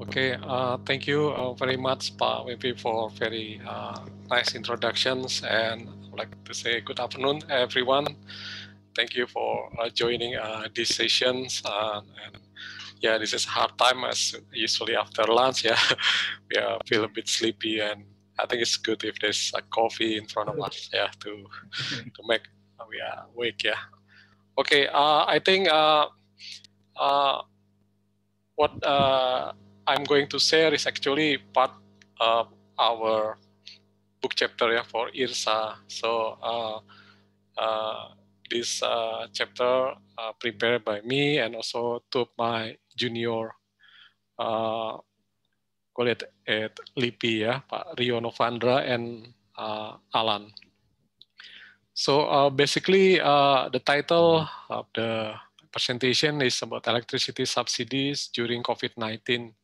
Okay, uh, thank you uh, very much, Pa VP, for very uh, nice introductions, and I'd like to say good afternoon, everyone. Thank you for uh, joining uh, these sessions. Uh, and yeah, this is hard time as usually after lunch. Yeah, we feel a bit sleepy, and I think it's good if there's a coffee in front of us. Yeah, to to make we are awake. Yeah. Okay. I think what I'm going to share is actually part of our book chapter yeah, for IRSA. So uh, uh, this uh, chapter uh, prepared by me and also to my junior uh, call it at LIPI yeah, Pak Rio Novandra and uh, Alan. So uh, basically, uh, the title of the presentation is about electricity subsidies during COVID-19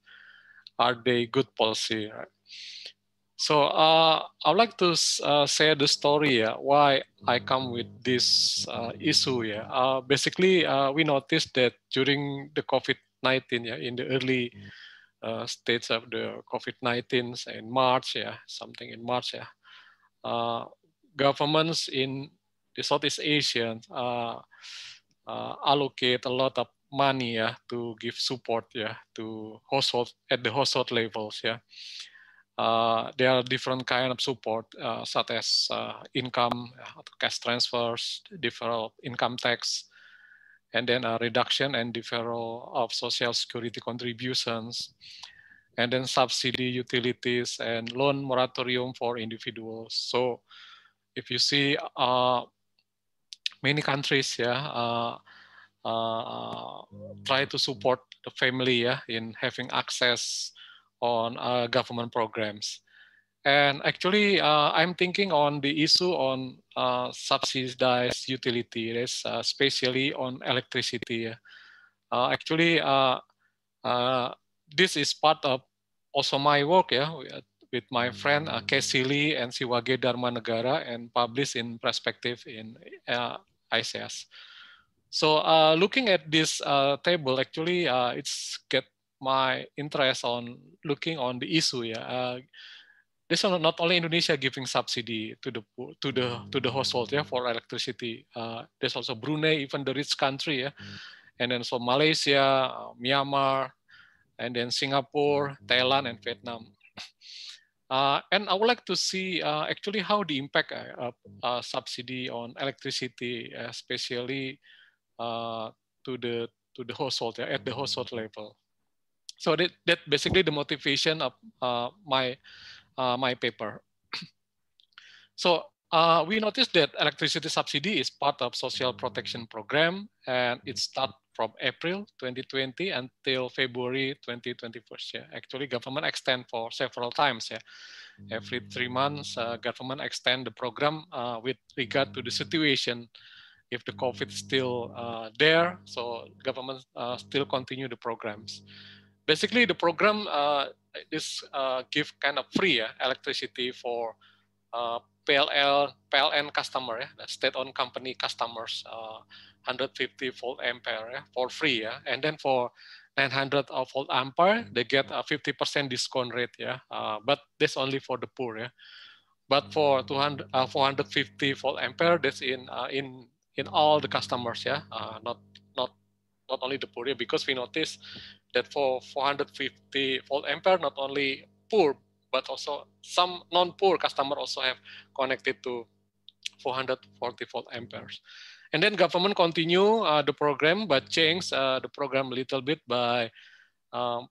are they good policy? Right? So uh, I'd like to uh, share the story yeah, uh, why I come with this uh, issue. Yeah, uh, basically uh, we noticed that during the COVID-19, yeah, in the early uh, stages of the COVID-19 in March, yeah, something in March, yeah, governments in the Southeast Asia allocate a lot of money yeah to give support yeah to household at the household levels yeah uh, there are different kind of support uh, such as uh, income uh, cash transfers deferral income tax and then a reduction and deferral of social security contributions and then subsidy utilities and loan moratorium for individuals so if you see uh, many countries yeah uh, uh, try to mm. support the family yeah, in having access on uh, government programs. And actually, uh, I'm thinking on the issue on subsidized utilities, especially on electricity. Yeah. actually, this is part of also my work yeah with my friend uh, mm. Casey Lee and Siwage Dharma Negara and published in Perspective in uh, ICS. So uh, looking at this uh, table, actually, uh, it's get my interest on looking on the issue. Yeah, uh, this is not only Indonesia giving subsidy to the to the to the household yeah for electricity. Uh, there's also Brunei, even the rich country, yeah, hmm. and then so Malaysia, uh, Myanmar, and then Singapore, hmm. Thailand, and Vietnam. Uh, and I would like to see uh, actually how the impact uh, uh subsidy on electricity, especially uh, to the to the household yeah, at the mm-hmm. household level. So that that basically the motivation of uh, my uh, my paper. so uh, we noticed that electricity subsidy is part of social protection program and it start from April 2020 until February 2021. Yeah, actually government extend for several times. Yeah, every three months uh, government extend the program uh, with regard to the situation if the COVID is still uh, there, so government uh, still continue the programs. Basically, the program uh, is uh, give kind of free electricity for uh, PLL, PLN customer, yeah, state-owned company customers, 150 uh, volt ampere yeah, for free, yeah, and then for 900 volt ampere, they get a 50% discount rate, yeah, but that's only for the poor, yeah but for 200 uh, 450 volt ampere that's in uh, in in all the customers, yeah, uh, not not not only the poor, because we noticed that for 450 volt ampere, not only poor but also some non-poor customer also have connected to 440 volt amperes. And then government continue uh, the program, but change uh, the program a little bit by um,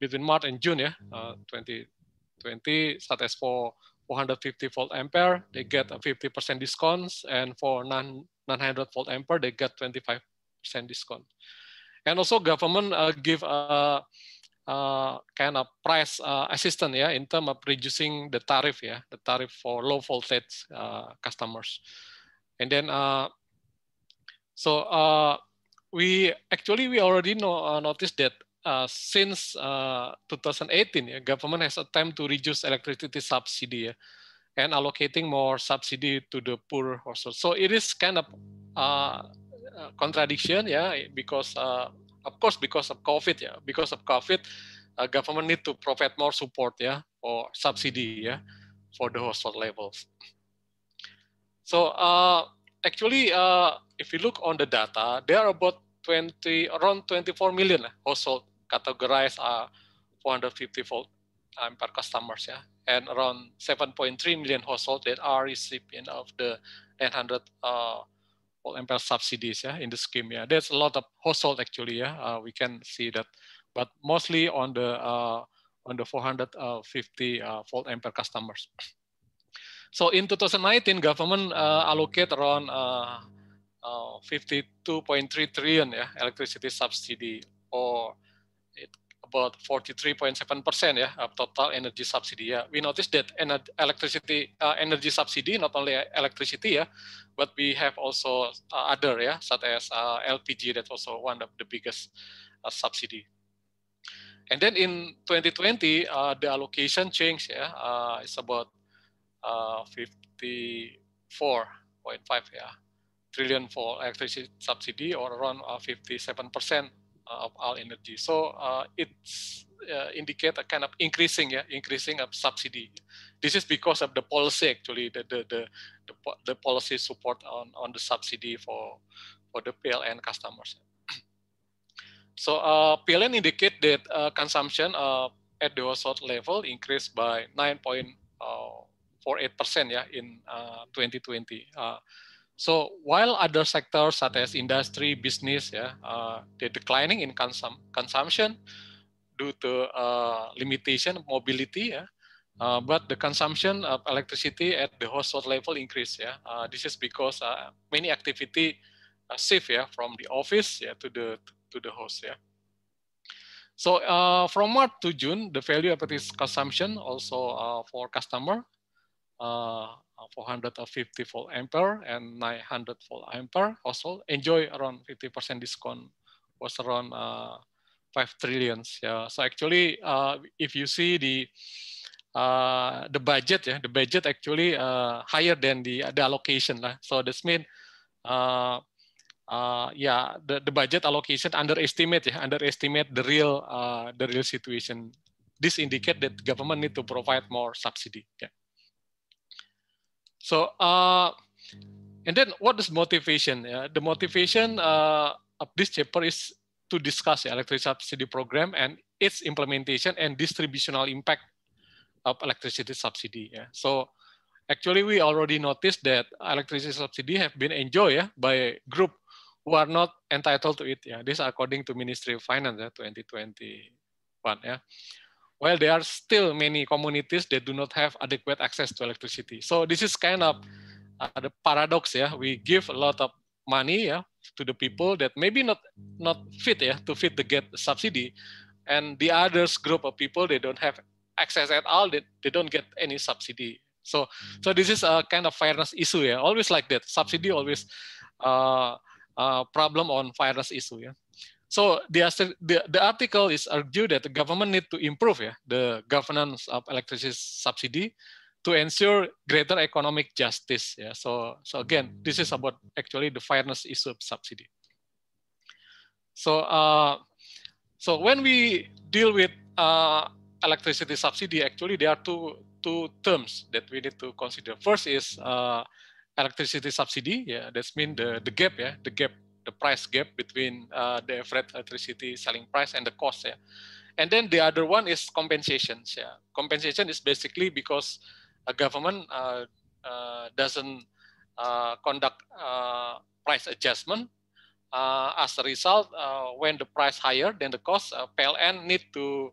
between March and June, yeah, uh, 2020, such as for 450 volt ampere, they get a 50% discounts, and for non 900 volt ampere, they get 25% discount. And also government uh, give a, uh, a, uh, kind of price uh, assistance yeah, in terms of reducing the tariff, yeah, the tariff for low voltage uh, customers. And then, uh, so uh, we actually, we already know, uh, noticed that uh, since uh, 2018, yeah, government has time to reduce electricity subsidy. Yeah and allocating more subsidy to the poor also. So it is kind of uh, uh, contradiction, yeah, because uh, of course because of COVID, yeah, because of COVID, uh, government need to provide more support, yeah, or subsidy, yeah, for the household levels. So uh, actually, uh, if you look on the data, there are about 20, around 24 million household categorized uh, 450 volt um, per customers, yeah, and around 7.3 million households that are recipient of the 900 uh, volt ampere subsidies yeah, in the scheme. Yeah, there's a lot of household actually. Yeah, uh, we can see that, but mostly on the uh, on the 450 uh, volt ampere customers. So in 2019, government uh, allocate around uh, uh, 52.3 trillion yeah, electricity subsidy, or it about 43.7% yeah, of total energy subsidy. Yeah. We noticed that ener electricity uh, energy subsidy, not only electricity, yeah, but we have also uh, other, yeah, such as uh, LPG, that's also one of the biggest uh, subsidy. And then in 2020, uh, the allocation changed. Yeah, uh, it's about 54.5 yeah, trillion for electricity subsidy or around 57 percent uh, of our energy. So uh, it's uh, indicate a kind of increasing, yeah, increasing of subsidy. This is because of the policy actually, the the the, the, the policy support on on the subsidy for for the PLN customers. So uh, PLN indicate that uh, consumption uh, at the household level increased by 9.48% uh, yeah, in 2020. Uh, so while other sectors such as industry, business, yeah, uh, they're declining in consum consumption due to uh, limitation of mobility, yeah, uh, but the consumption of electricity at the household level increase. Yeah, uh, this is because uh, many activity shift yeah from the office yeah to the to the house yeah. So uh, from March to June, the value of this consumption also uh, for customer uh, 450 volt ampere and 900 volt ampere household enjoy around 50% discount was around uh, 5 trillions yeah so actually uh, if you see the uh, the budget yeah the budget actually uh, higher than the the allocation lah so this mean uh, uh, yeah the, the budget allocation underestimate yeah underestimate the real uh, the real situation this indicate that government need to provide more subsidy yeah So, uh, and then what is motivation? Yeah, the motivation uh, of this chapter is to discuss the electricity subsidy program and its implementation and distributional impact of electricity subsidy. Yeah. So actually we already noticed that electricity subsidy have been enjoyed yeah, by group who are not entitled to it. Yeah. This according to Ministry of Finance yeah, 2021. Yeah. while there are still many communities that do not have adequate access to electricity. So this is kind of uh, the paradox. Yeah, we give a lot of money yeah, to the people that maybe not not fit yeah to fit the get subsidy, and the others group of people they don't have access at all. They, they don't get any subsidy. So so this is a kind of fairness issue. Yeah, always like that. Subsidy always uh, uh problem on fairness issue. Yeah. So the, the, the article is argued that the government need to improve yeah, the governance of electricity subsidy to ensure greater economic justice. Yeah. So, so again, this is hmm. about actually the fairness issue of subsidy. So, uh, so when we deal with uh, electricity subsidy, actually there are two, two terms that we need to consider. First is uh, electricity subsidy. Yeah, that's mean the, the gap, yeah, the gap the price gap between uh, the average electricity selling price and the cost. Yeah. And then the other one is compensations. Yeah. Compensation is basically because a government uh, uh, doesn't uh, conduct uh, price adjustment. Uh, as a result, when the price higher than the cost, PLN need to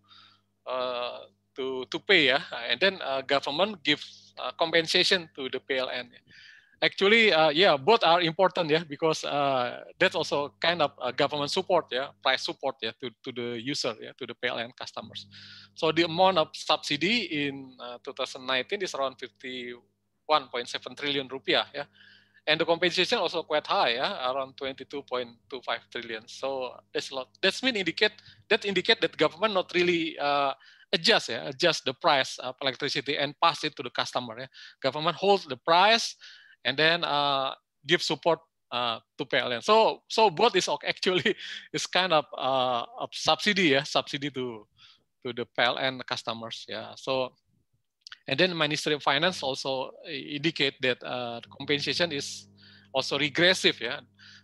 to to pay. Yeah. And then government gives compensation to the PLN. Yeah actually uh, yeah both are important yeah because uh, that's also kind of government support yeah price support yeah to, to the user yeah to the pln customers so the amount of subsidy in uh, 2019 is around 51.7 trillion rupiah yeah and the compensation also quite high yeah around 22.25 trillion so that's a lot that's mean indicate that indicate that government not really uh, adjust yeah adjust the price of electricity and pass it to the customer yeah government holds the price and then uh, give support uh, to PLN. So so both is actually is kind of uh, a subsidy, yeah, subsidy to to the PLN customers, yeah. So and then Ministry of Finance also uh, indicate that uh, compensation is also regressive, yeah.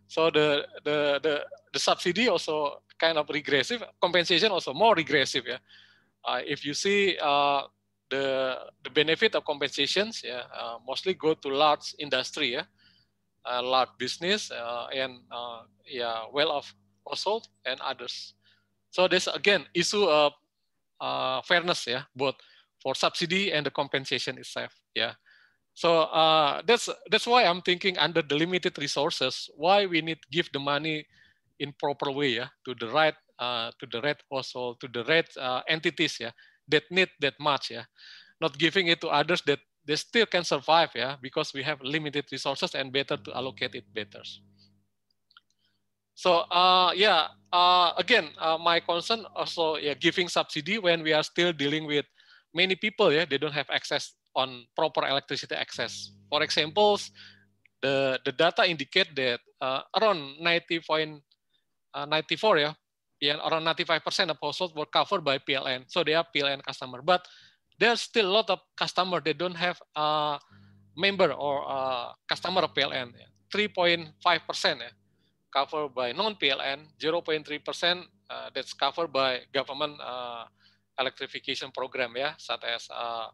So the the the the subsidy also kind of regressive, compensation also more regressive, yeah. Uh, if you see uh, the the benefit of compensations yeah, uh, mostly go to large industry yeah uh, large business uh, and uh, yeah well off household and others so there's again issue of uh, fairness yeah both for subsidy and the compensation itself yeah so uh, that's that's why i'm thinking under the limited resources why we need to give the money in proper way yeah to the right to the right household to the right entities yeah that need that much ya. Not giving it to others that they still can survive ya because we have limited resources and better to allocate it better. So uh, yeah, uh, again, uh, my concern also yeah, giving subsidy when we are still dealing with many people yeah they don't have access on proper electricity access. For examples, the the data indicate that uh, around 90.94 uh, four, yeah yeah, around 95% of households were covered by PLN. So they are PLN customer. But there's still a lot of customer they don't have a member or a customer of PLN. 3.5% yeah, covered by non-PLN, 0.3% uh, that's covered by government uh, electrification program, yeah, such as uh,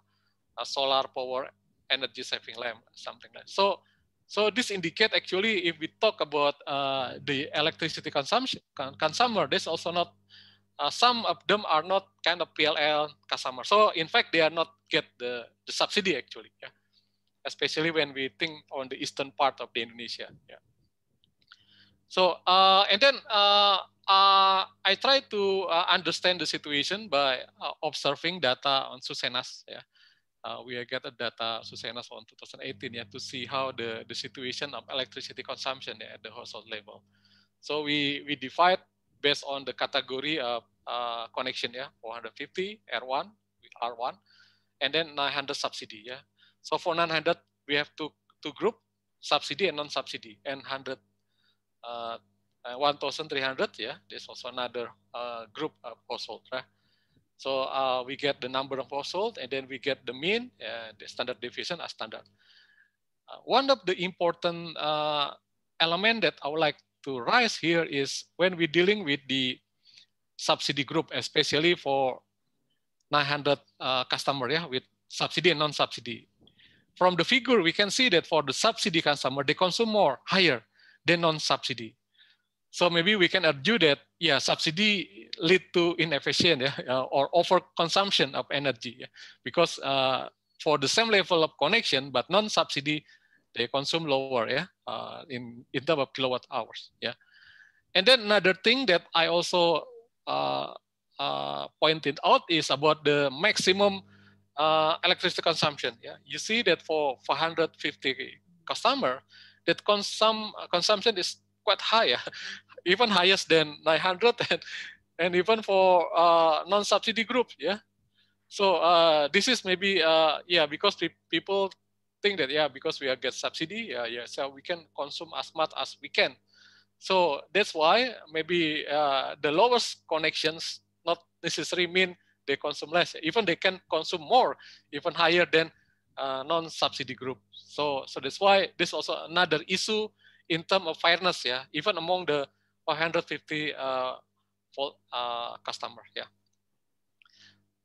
a solar power energy saving lamp, something like that. So So this indicate actually if we talk about uh, the electricity consumption consumer, there's also not uh, some of them are not kind of PLL customer. So in fact, they are not get the, the subsidy actually, yeah. especially when we think on the eastern part of the Indonesia. Yeah. So uh, and then uh, uh, I try to uh, understand the situation by observing data on Susenas. Yeah. uh, we a data Susenas on 2018 ya to see how the, the situation of electricity consumption ya at the household level. So we, we divide based on the category of uh, connection, yeah, 450 R1, R1, and then 900 subsidy, yeah. So for 900, we have two, two group, subsidy and non-subsidy, and 100, uh, 1,300, uh, yeah, this also another uh, group of household, right? So uh, we get the number of households and then we get the mean, uh, the standard deviation as standard. Uh, one of the important uh, element that I would like to raise here is when we're dealing with the subsidy group, especially for 900 uh, customer yeah, with subsidy and non-subsidy. From the figure, we can see that for the subsidy customer, they consume more, higher than non-subsidy. So maybe we can argue that yeah, subsidy lead to inefficient yeah, or or overconsumption of energy yeah, because uh, for the same level of connection but non-subsidy, they consume lower yeah uh, in in terms of kilowatt hours yeah. And then another thing that I also uh, uh, pointed out is about the maximum uh, electricity consumption. Yeah, you see that for 450 customer, that consum consumption is quite high. Yeah even highest than 900 and, and even for uh, non-subsidy group, yeah. So uh, this is maybe, uh, yeah, because people think that, yeah, because we get subsidy, yeah, yeah, so we can consume as much as we can. So that's why maybe uh, the lowest connections not necessarily mean they consume less. Even they can consume more, even higher than uh, non-subsidy group. So, so that's why this also another issue in terms of fairness. Yeah, even among the 150 uh, for uh, customer. Yeah.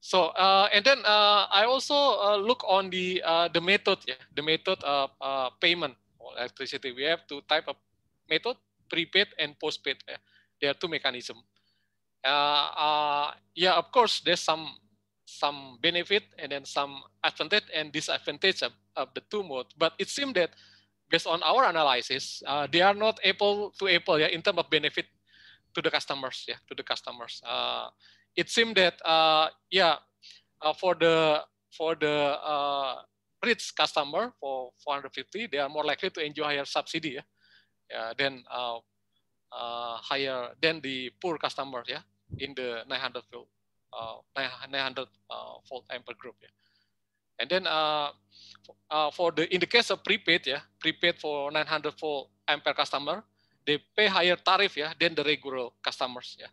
So uh, and then uh, I also uh, look on the uh, the method, yeah, the method of uh, payment electricity. We have two type of method: prepaid and postpaid. Yeah. There are two mechanism. Uh, yeah, of course, there's some some benefit and then some advantage and disadvantage of, of the two modes. But it seems that based on our analysis, uh, they are not apple to apple ya yeah, in terms of benefit to the customers ya yeah, to the customers. Uh, it seems that uh, yeah uh, for the for the uh, rich customer for 450, they are more likely to enjoy higher subsidy ya yeah, than uh, uh, higher than the poor customer ya yeah, in the 900 volt uh, 900 uh, volt ampere group ya. Yeah. And then uh, uh, for the in the case of prepaid, yeah, prepaid for 900 volt ampere customer, they pay higher tariff yeah than the regular customers yeah.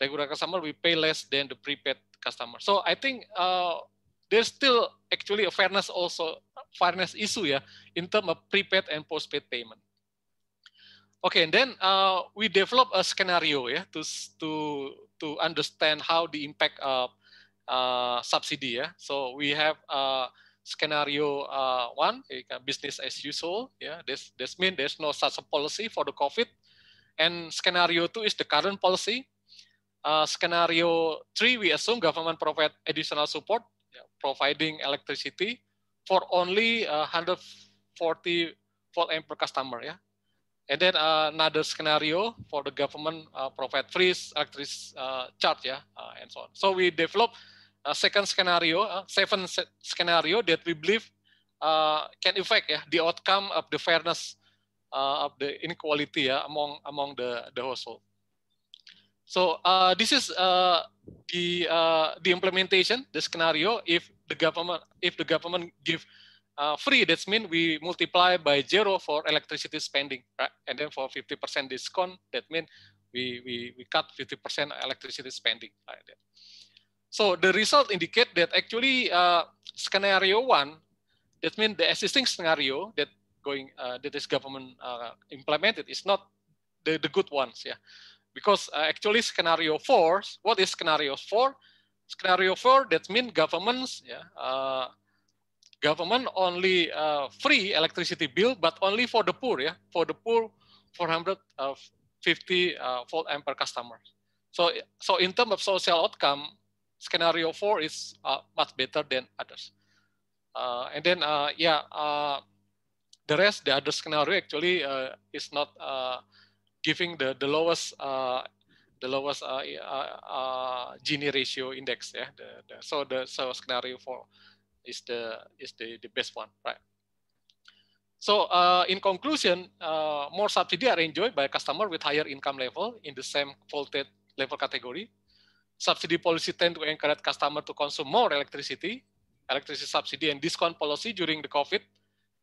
Regular customer we pay less than the prepaid customer. So I think uh, there's still actually a fairness also fairness issue yeah in terms of prepaid and postpaid payment. Okay, and then uh, we develop a scenario yeah to to to understand how the impact uh, uh, subsidy ya. So we have uh, scenario uh, one, eh, business as usual. Yeah, this this means there's no such a policy for the COVID. And scenario two is the current policy. Uh, scenario three, we assume government provide additional support, yeah, providing electricity for only uh, 140 volt amp per customer. Yeah, and then uh, another scenario for the government uh, provide free electricity uh, charge. Yeah, uh, and so on. So we develop uh, second scenario, uh, seven scenario that we believe uh, can affect ya yeah, the outcome of the fairness uh, of the inequality ya among among the the household. So uh, this is uh, the uh, the implementation, the scenario. If the government if the government give uh, free, that means we multiply by zero for electricity spending, right? And then for 50% discount, that means we we we cut 50% electricity spending like that. So the result indicate that actually uh, scenario one, that means the existing scenario that going uh, that this government uh, implemented is not the, the good ones, yeah. Because uh, actually scenario four, what is scenario four? Scenario four that means governments, yeah, uh, government only uh, free electricity bill, but only for the poor, yeah, for the poor, 450 uh, volt ampere customers. So so in terms of social outcome, scenario four is uh, much better than others. Uh, and then, uh, yeah, the rest, the other scenario actually is not giving the, the lowest the lowest uh, uh, uh, Gini ratio index. Yeah, the, the, so the so scenario four is the is the, the best one, right? So in conclusion, more subsidy are enjoyed by customer with higher income level in the same voltage level category. subsidy policy tend to encourage customer to consume more electricity, electricity subsidy and discount policy during the COVID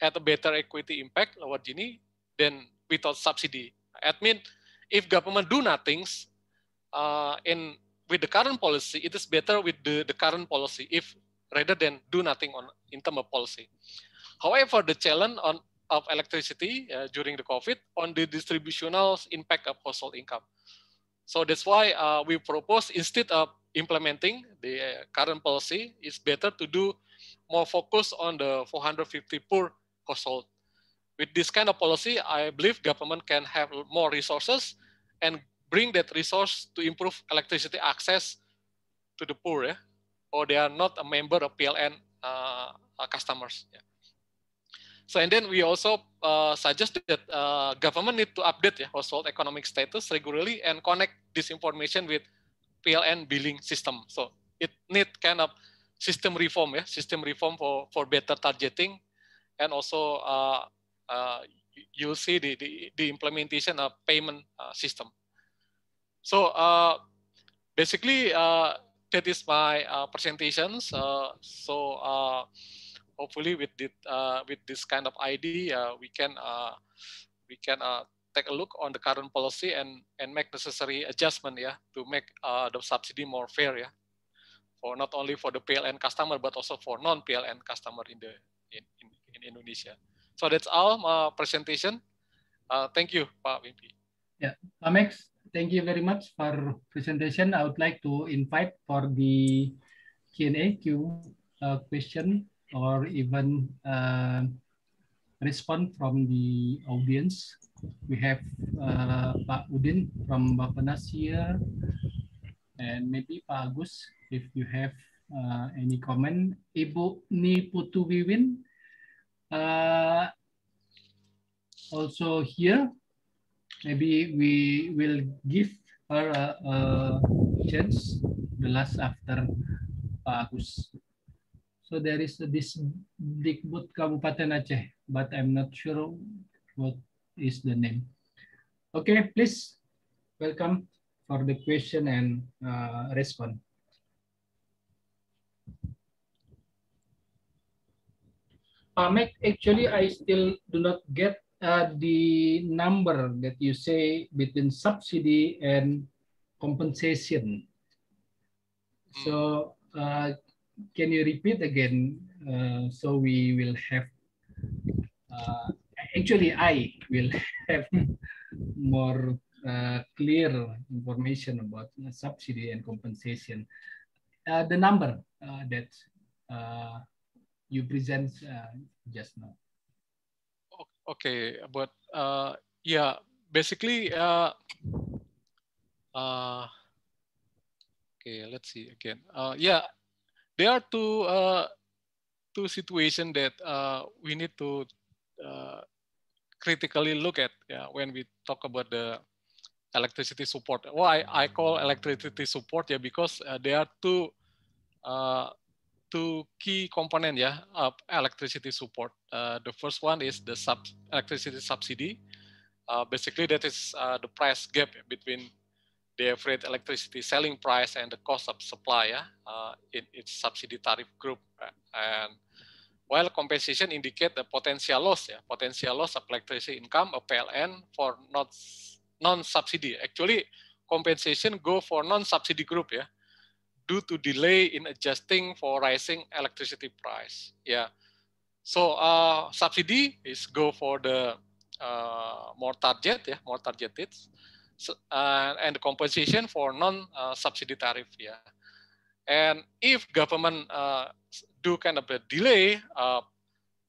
at a better equity impact, lower Gini, than without subsidy. Admin, if government do nothing uh, in with the current policy, it is better with the, the current policy if rather than do nothing on in term of policy. However, the challenge on of electricity uh, during the COVID on the distributional impact of household income. So that's why uh, we propose instead of implementing the current policy, it's better to do more focus on the 450 poor household. With this kind of policy, I believe government can have more resources and bring that resource to improve electricity access to the poor, yeah? or they are not a member of PLN uh, uh, customers. Yeah. So and then we also uh, suggest that uh, government need to update yeah, household economic status regularly and connect this information with PLN billing system. So it need kind of system reform, yeah, system reform for for better targeting, and also uh, uh, you see the, the the implementation of payment uh, system. So uh, basically, uh, that is my uh, presentations. Uh, so. Uh, hopefully with this, uh, with this kind of ID, uh, we can uh, we can uh, take a look on the current policy and and make necessary adjustment yeah to make uh, the subsidy more fair yeah for not only for the PLN customer but also for non PLN customer in the in, in, in Indonesia. So that's all my uh, presentation. Uh, thank you, Pak Wimpi. Yeah, Amex, thank you very much for presentation. I would like to invite for the Q&A Q uh, question or even uh, response from the audience. We have uh, Pak Udin from Bapenas here, and maybe Pak Agus, if you have uh, any comment. Ibu Niputu Wiwin, uh, also here. Maybe we will give her a, a chance the last after Pak Agus. So there is this Dikbud Kabupaten Aceh, but I'm not sure what is the name. Okay, please welcome for the question and uh, response. Uh, Mac, actually, I still do not get uh, the number that you say between subsidy and compensation. So uh, can you repeat again? Uh, so we will have, uh, actually I will have more uh, clear information about subsidy and compensation. Uh, the number uh, that uh, you present just now. Okay, but yeah, basically, okay, let's see again. yeah, there are two uh, two situations that uh, we need to uh, critically look at yeah, when we talk about the electricity support. Well, I, I call electricity support yeah because uh, there are two uh, two key component yeah of electricity support. Uh, the first one is the sub electricity subsidy. basically, that is the price gap between the average electricity selling price and the cost of supply uh, in its subsidy tariff group. Uh, and while compensation indicate the potential loss, yeah, potential loss of electricity income, of PLN for not non-subsidy. Actually, compensation go for non-subsidy group ya, yeah, due to delay in adjusting for rising electricity price. Yeah. So uh, subsidy is go for the uh, more target ya, yeah, more targeted. uh, and the compensation for non-subsidy uh, tariff. Yeah, and if government uh, do kind of a delay uh,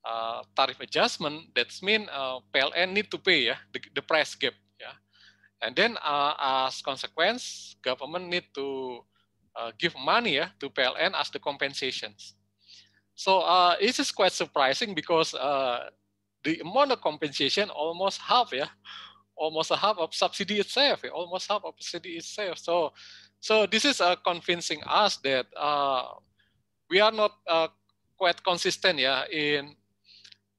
uh, tariff adjustment, that means PLN need to pay yeah the, the price gap. Yeah, and then as consequence, government need to give money yeah, to PLN as the compensations. So uh, this is quite surprising because the amount of compensation almost half yeah almost a half of subsidy itself, eh, almost half of subsidy itself. So, so this is uh, convincing us that uh, we are not uh, quite consistent yeah, in,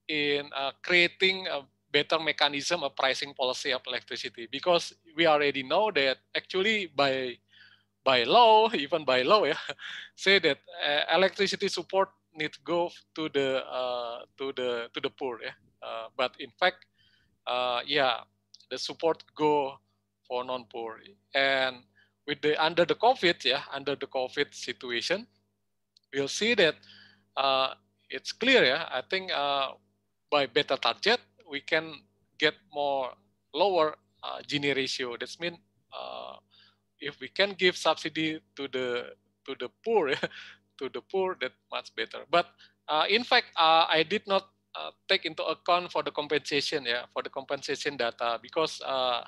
in uh, creating a better mechanism of pricing policy of electricity because we already know that actually by by law, even by law, yeah, say that uh, electricity support need go to the uh, to the to the poor. Yeah, but in fact, yeah, the support go for non-poor. And with the under the COVID, yeah, under the COVID situation, we'll see that uh, it's clear. Yeah, I think uh, by better target, we can get more lower uh, Gini ratio. That's mean uh, if we can give subsidy to the to the poor, to the poor, that much better. But uh, in fact, uh, I did not Uh, take into account for the compensation ya yeah, for the compensation data because uh,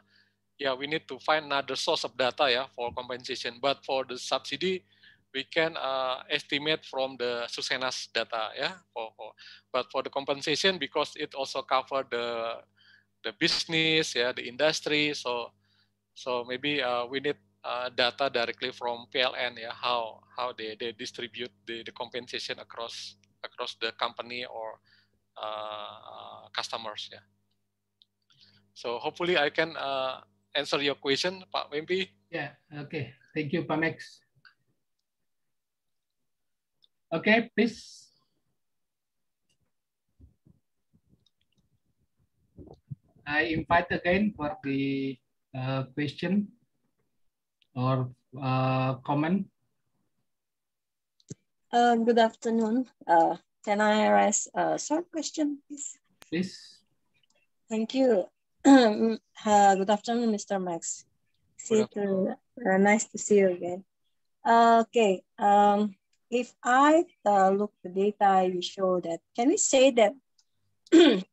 yeah we need to find another source of data ya yeah, for compensation but for the subsidy we can uh, estimate from the Susenas data ya yeah, for, for but for the compensation because it also cover the the business ya yeah, the industry so so maybe uh, we need uh, data directly from PLN ya yeah, how how they they distribute the, the compensation across across the company or Uh, uh, customers. Yeah. So hopefully I can uh, answer your question, Pak Wimpi. Yeah. Okay. Thank you, Pak Max. Okay, please. I invite again for the uh, question or uh, comment. Uh, good afternoon. Uh, can I ask a short question, please? Please. Thank you. uh, good afternoon, Mr. Max. See you, uh, nice to see you again. Uh, okay. Um, if I uh, look the data you show that, can we say that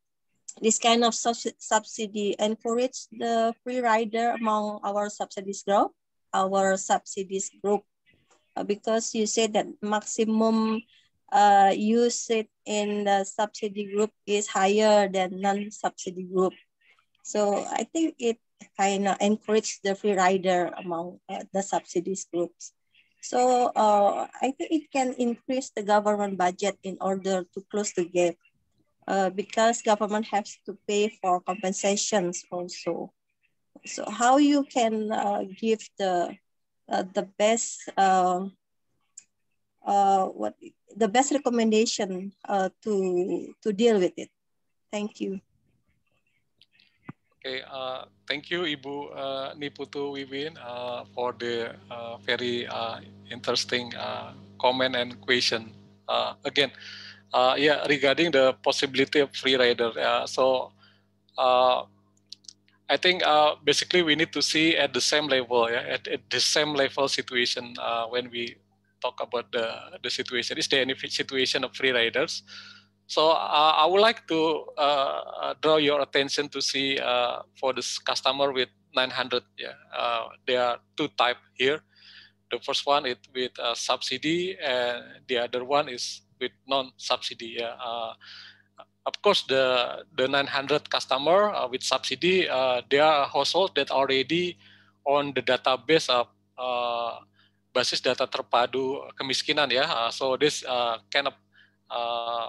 this kind of subsidy encourage the free rider among our subsidies group, our subsidies group? Uh, because you said that maximum uh, use it in the subsidy group is higher than non-subsidy group. So I think it kind of encourages the free rider among uh, the subsidies groups. So uh, I think it can increase the government budget in order to close the gap uh, because government has to pay for compensations also. So how you can uh, give the uh, the best uh, uh, what the best recommendation uh, to to deal with it. Thank you. Okay, uh, thank you, Ibu uh, Niputu Wiwin, uh, for the uh, very uh, interesting uh, comment and question. again, yeah, regarding the possibility of free rider. so, I think basically we need to see at the same level, yeah, at, at the same level situation when we talk about the, the situation. Is there any situation of free riders? So uh, I would like to uh, draw your attention to see uh, for this customer with 900. Yeah, uh, there are two type here. The first one is with uh, subsidy, and the other one is with non-subsidy. Yeah. Uh, of course, the the 900 customer with subsidy, they are households that already on the database of basis data terpadu kemiskinan ya. Uh, so this uh, kind of uh,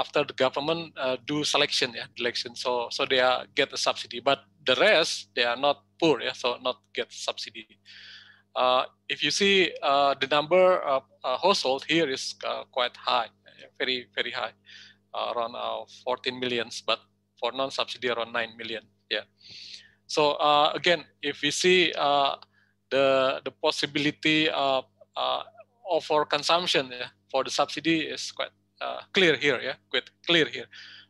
after the government uh, do selection ya, yeah, selection. So so they are get a subsidy, but the rest they are not poor ya, yeah, so not get subsidy. Uh, if you see uh, the number of uh, household here is uh, quite high, very very high, uh, around uh, 14 millions, but for non-subsidy around 9 million. Yeah. So uh, again, if we see uh, the the possibility uh, uh, of uh, for consumption yeah, for the subsidy is quite uh, clear here. Yeah, quite clear here,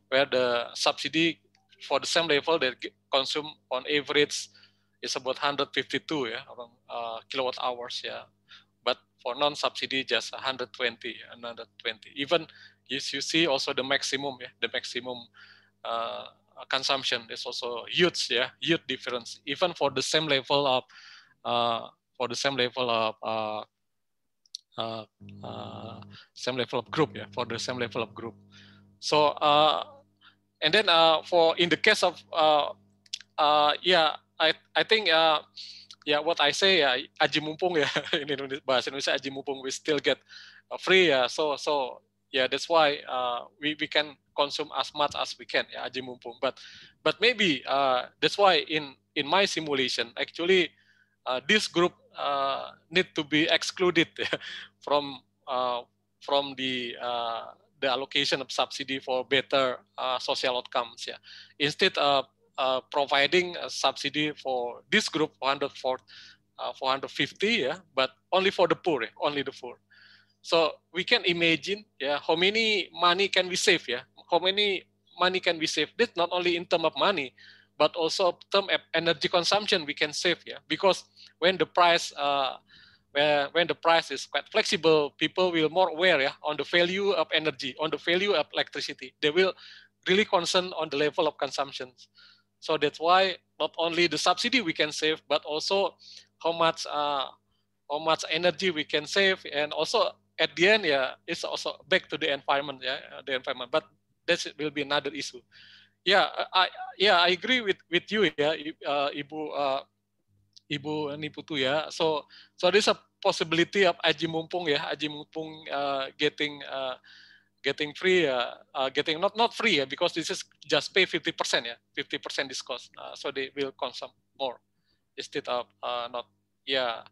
where the subsidy for the same level that consume on average is about 152 yeah around uh, kilowatt hours yeah but for non-subsidy just 120 120 even if you see also the maximum yeah the maximum uh, consumption is also huge yeah huge difference even for the same level of uh, for the same level of uh, uh, same level of group. Yeah, for the same level of group. So and then for in the case of yeah, I I think yeah, what I say yeah aji mumpung yeah, in Indonesia, bahasa Indonesia aji mumpung we still get free Yeah. So so yeah, that's why uh, we we can consume as much as we can yeah, aji mumpung. But but maybe uh, that's why in in my simulation actually uh, this group uh, need to be excluded from uh, from the the allocation of subsidy for better social outcomes. Yeah, instead of providing a subsidy for this group 450 yeah but only for the poor yeah, only the poor so we can imagine yeah how many money can we save yeah how many money can we save this not only in term of money but also term of energy consumption we can save yeah because when the price uh, when, when the price is quite flexible, people will more aware yeah, on the value of energy, on the value of electricity. They will really concern on the level of consumption. So that's why not only the subsidy we can save, but also how much uh, how much energy we can save, and also at the end, yeah, it's also back to the environment, yeah, the environment. But that will be another issue. Yeah, I yeah I agree with with you, yeah, uh, Ibu uh, Ibu Niputu ya. So so there's a possibility of Aji Mumpung ya, Aji Mumpung uh, getting uh, getting free uh, uh, getting not not free ya, because this is just pay 50% ya, 50% discount. Uh, so they will consume more instead of uh, not yeah.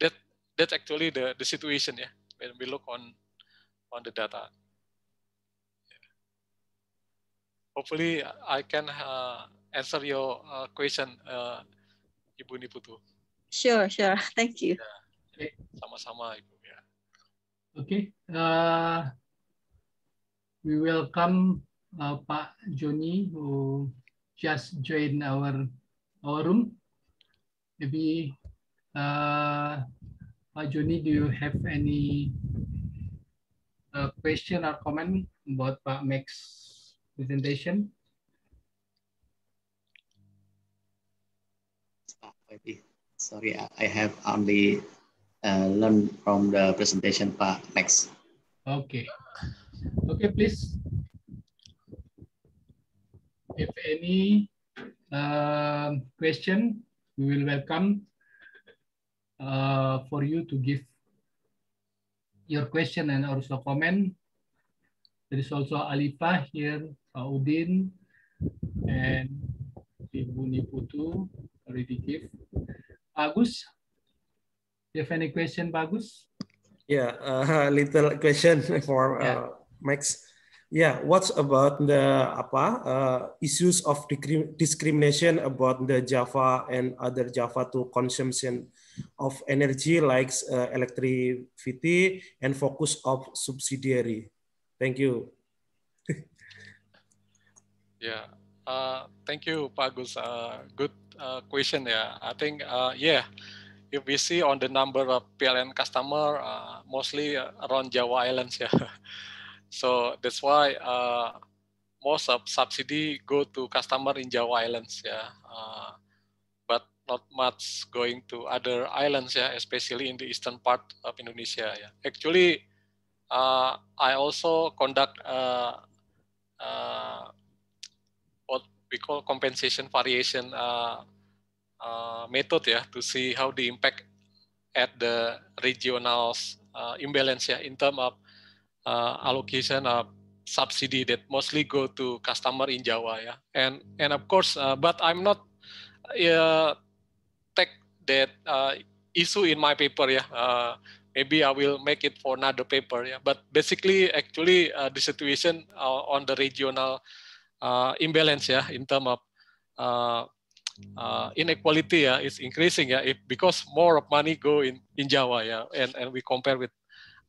That that actually the the situation ya when we look on on the data. Hopefully I can uh, answer your uh, question uh, Ibu Niputu. Sure, sure. Thank you. sama iya. sama-sama Ibu ya. Oke, okay. uh, eh, we welcome uh, Pak Joni who just joined our our room. Maybe uh, Pak Joni, do you have any uh, question or comment about Pak Max presentation? Sorry, I have only uh, learned from the presentation part. Next. Okay. Okay, please. If any uh, question, we will welcome uh, for you to give your question and also comment. There is also Alifa here, Udin, and Ibu Niputu already give, Bagus. You have any question, Bagus? Yeah, uh, little question for uh, yeah. Max. Yeah, what's about the apa uh, issues of discrimination about the Java and other Java to consumption of energy like uh, electricity and focus of subsidiary? Thank you. yeah, uh, thank you, Gus. Uh, good uh, question yeah i think uh, yeah if we see on the number of pln customer uh, mostly around java islands yeah so that's why uh, most of subsidy go to customer in java islands yeah uh, but not much going to other islands yeah especially in the eastern part of indonesia yeah actually uh, i also conduct uh, uh, we call compensation variation uh, uh, method yeah to see how the impact at the regional uh, imbalance yeah in terms of uh, allocation of subsidy that mostly go to customer in Jawa yeah and and of course uh, but I'm not uh, take that issue in my paper yeah maybe I will make it for another paper. Yeah, but basically, actually, uh, the situation uh, on the regional uh, imbalance yeah, in terms of uh, uh, inequality yeah, is increasing yeah, if because more of money go in in Java yeah, and and we compare with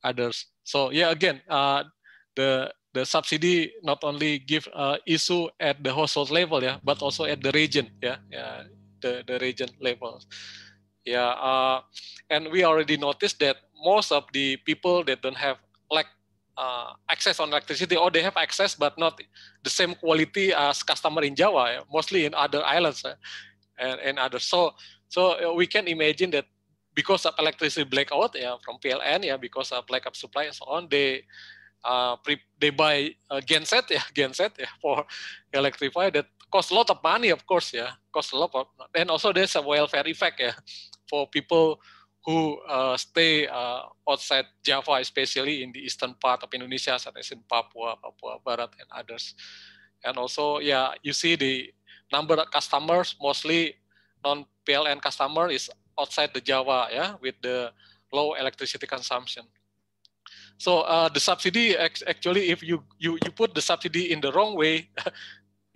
others. So yeah again uh, the the subsidy not only give uh, issue at the household level yeah, but also at the region yeah, yeah, the the region level. Yeah, uh, and we already noticed that most of the people that don't have lack uh, access on electricity or oh, they have access but not the same quality as customer in Java, eh? mostly in other islands eh? and, and others. So so uh, we can imagine that because of electricity blackout yeah, from PLN, yeah, because of lack of supply and so on, they uh, pre, they buy a uh, genset, yeah, genset yeah, for electrify that costs a lot of money, of course, yeah, costs a lot. Of, and also there's a welfare effect, yeah, for people who uh, stay uh, outside Java, especially in the eastern part of Indonesia, such as in Papua, Papua Barat, and others. And also, yeah, you see the number of customers, mostly non-PLN customer is outside the Java, yeah, with the low electricity consumption. So uh, the subsidy actually, if you, you you put the subsidy in the wrong way,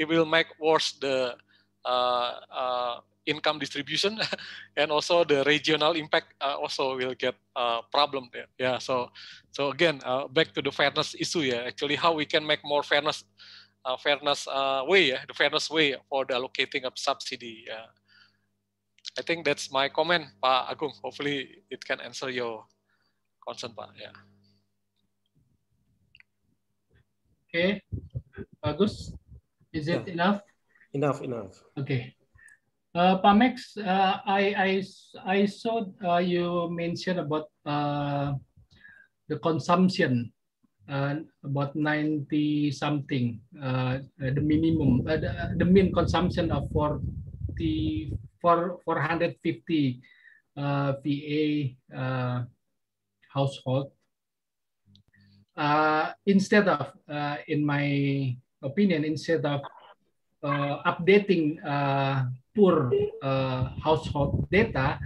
it will make worse the uh, uh, income distribution and also the regional impact uh, also will get uh, problem there. Yeah, so so again uh, back to the fairness issue. Yeah, actually how we can make more fairness uh, fairness uh, way, yeah, the fairness way for the allocating of subsidy. Yeah. I think that's my comment, Pak Agung. Hopefully it can answer your concern, Pak. Yeah. Okay, Agus, is it yeah. enough? Enough, enough. Okay. Uh, Pamex, uh, I, I, I saw uh, you mentioned about uh, the consumption, uh, about 90 something, uh, the minimum, uh, the, uh, the mean consumption of 40, 450 uh, VA uh, household. Uh, instead of, uh, in my opinion, instead of uh, updating uh, poor uh, household data,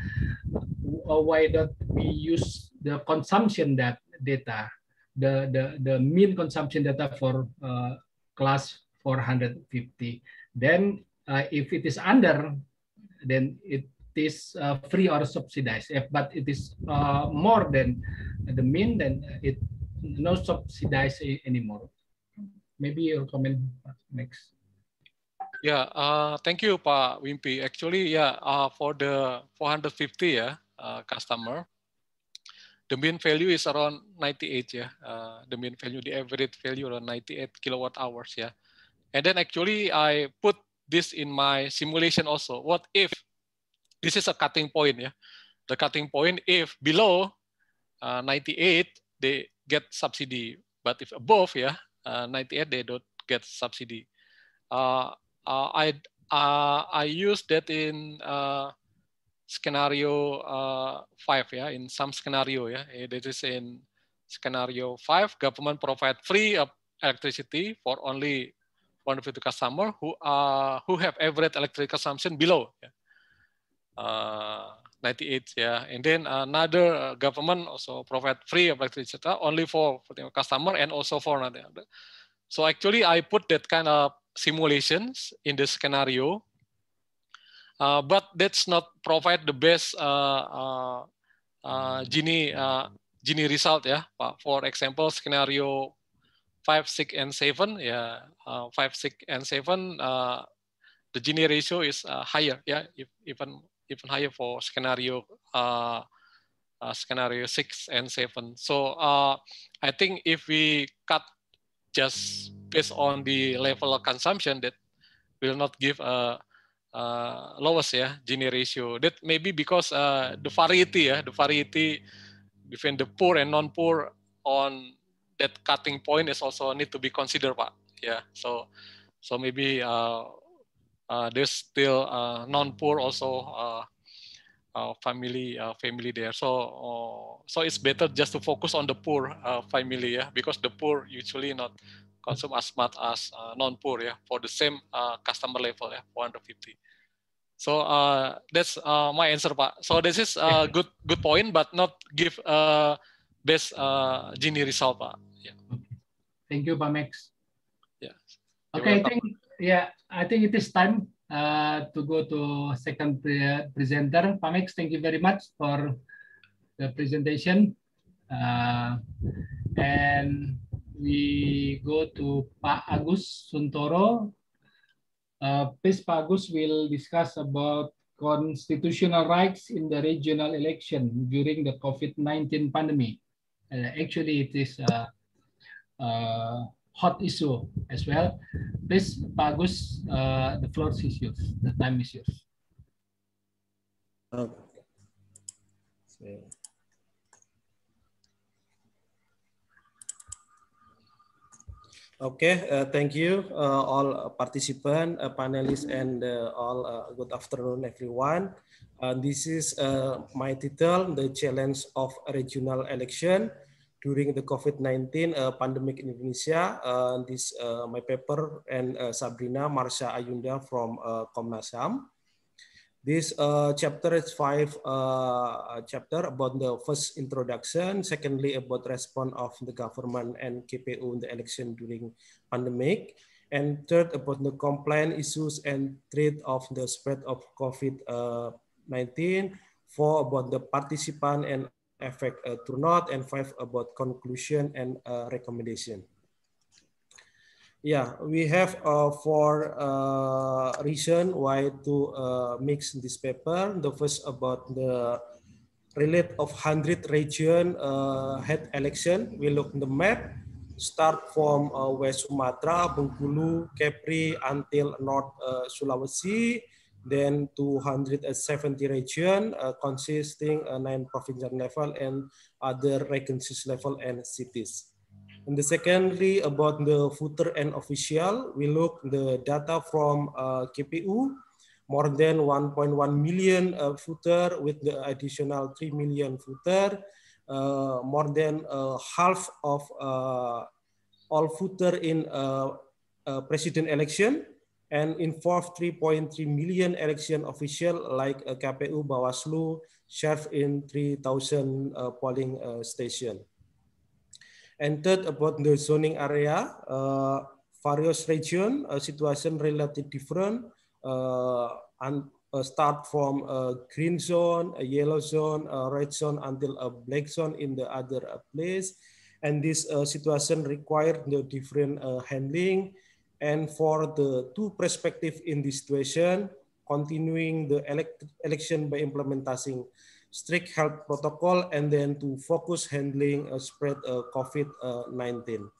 uh, why don't we use the consumption that data, the the the mean consumption data for uh, class 450? Then uh, if it is under, then it is uh, free or subsidized. If, but it is uh, more than the mean, then it no subsidized anymore. Maybe your comment next. Yeah, uh, thank you, Pak Wimpi. Actually, yeah, uh, for the 450 yeah uh, customer, the mean value is around 98 yeah. Uh, the mean value, the average value around 98 kilowatt hours yeah. And then actually I put this in my simulation also. What if this is a cutting point yeah? The cutting point if below uh, 98 they get subsidy, but if above yeah uh, 98 they don't get subsidy. Uh, uh, I uh, I use that in uh, scenario five, yeah, in some scenario, yeah. It eh, is in scenario five, government provide free electricity for only 150 customer who are who have average electric consumption below uh, 98 yeah and then another government also provide free electricity only for, for the customer and also for another so actually i put that kind of simulations in this scenario. Uh, but that's not provide the best uh, uh, uh Gini, uh, Gini result. Yeah, uh, for example, scenario five, six, and seven. Yeah, five, six, and seven. the Gini ratio is higher. Yeah, if, even even higher for scenario scenario six and seven. So I think if we cut just based on the level of consumption that will not give a, a lowest yeah Gini ratio. That maybe because uh, the variety yeah the variety between the poor and non-poor on that cutting point is also need to be considered, Pak. Yeah. So so maybe uh, uh, there's still uh, non-poor also. Uh, uh, family uh, family there. So uh, so it's better just to focus on the poor uh, family, yeah, because the poor usually not consume as much as uh, non-poor yeah, for the same uh, customer level yeah, ya, 450. So uh, that's uh, my answer, Pak. So this is uh, a good good point, but not give uh, best uh, Gini result, Pak. Yeah. Thank you, Pak Max. Yeah. Okay, I think yeah, I think it is time uh, to go to second pre presenter. Pak Max, thank you very much for the presentation. Uh, and we go to Pak Agus Suntoro. Uh, please, Pak Agus will discuss about constitutional rights in the regional election during the COVID-19 pandemic. Uh, actually, it is a, a, hot issue as well. Please, Pak Agus, uh, the floor is yours. The time is yours. Okay. So, Okay, uh, thank you uh, all participants, uh, panelists, and uh, all uh, good afternoon, everyone. Uh, this is my title, The Challenge of Regional Election During the COVID-19 Pandemic in Indonesia. this my paper and Sabrina Marsha Ayunda from Komnas HAM. This uh, chapter is five uh, uh, chapter about the first introduction, secondly about response of the government and KPU in the election during pandemic, and third about the compliance issues and threat of the spread of COVID-19, uh, four about the participant and effect uh, turnout, and five about conclusion and uh, recommendation yeah we have uh, four uh, reason why to uh, mix this paper the first about the relate of 100 region uh, head election we look the map start from uh, west sumatra bengkulu capri until north uh, sulawesi then 270 region uh, consisting uh, nine provincial level and other regions level and cities and the secondly, about the footer and official, we look the data from uh, KPU, more than 1.1 million uh, footer with the additional 3 million footer, uh, more than uh, half of uh, all footer in uh, president election, and involved 3.3 million election official like KPU, Bawaslu, chef in 3,000 polling station. And third, about the zoning area, uh, various region, uh, situation relatively different, uh, and uh, start from a uh, green zone, a yellow zone, a red zone, until a black zone in the other uh, place. And this situation required the different handling. And for the two perspective in this situation, continuing the elect election by implementing strict health protocol, and then to focus handling spread COVID-19.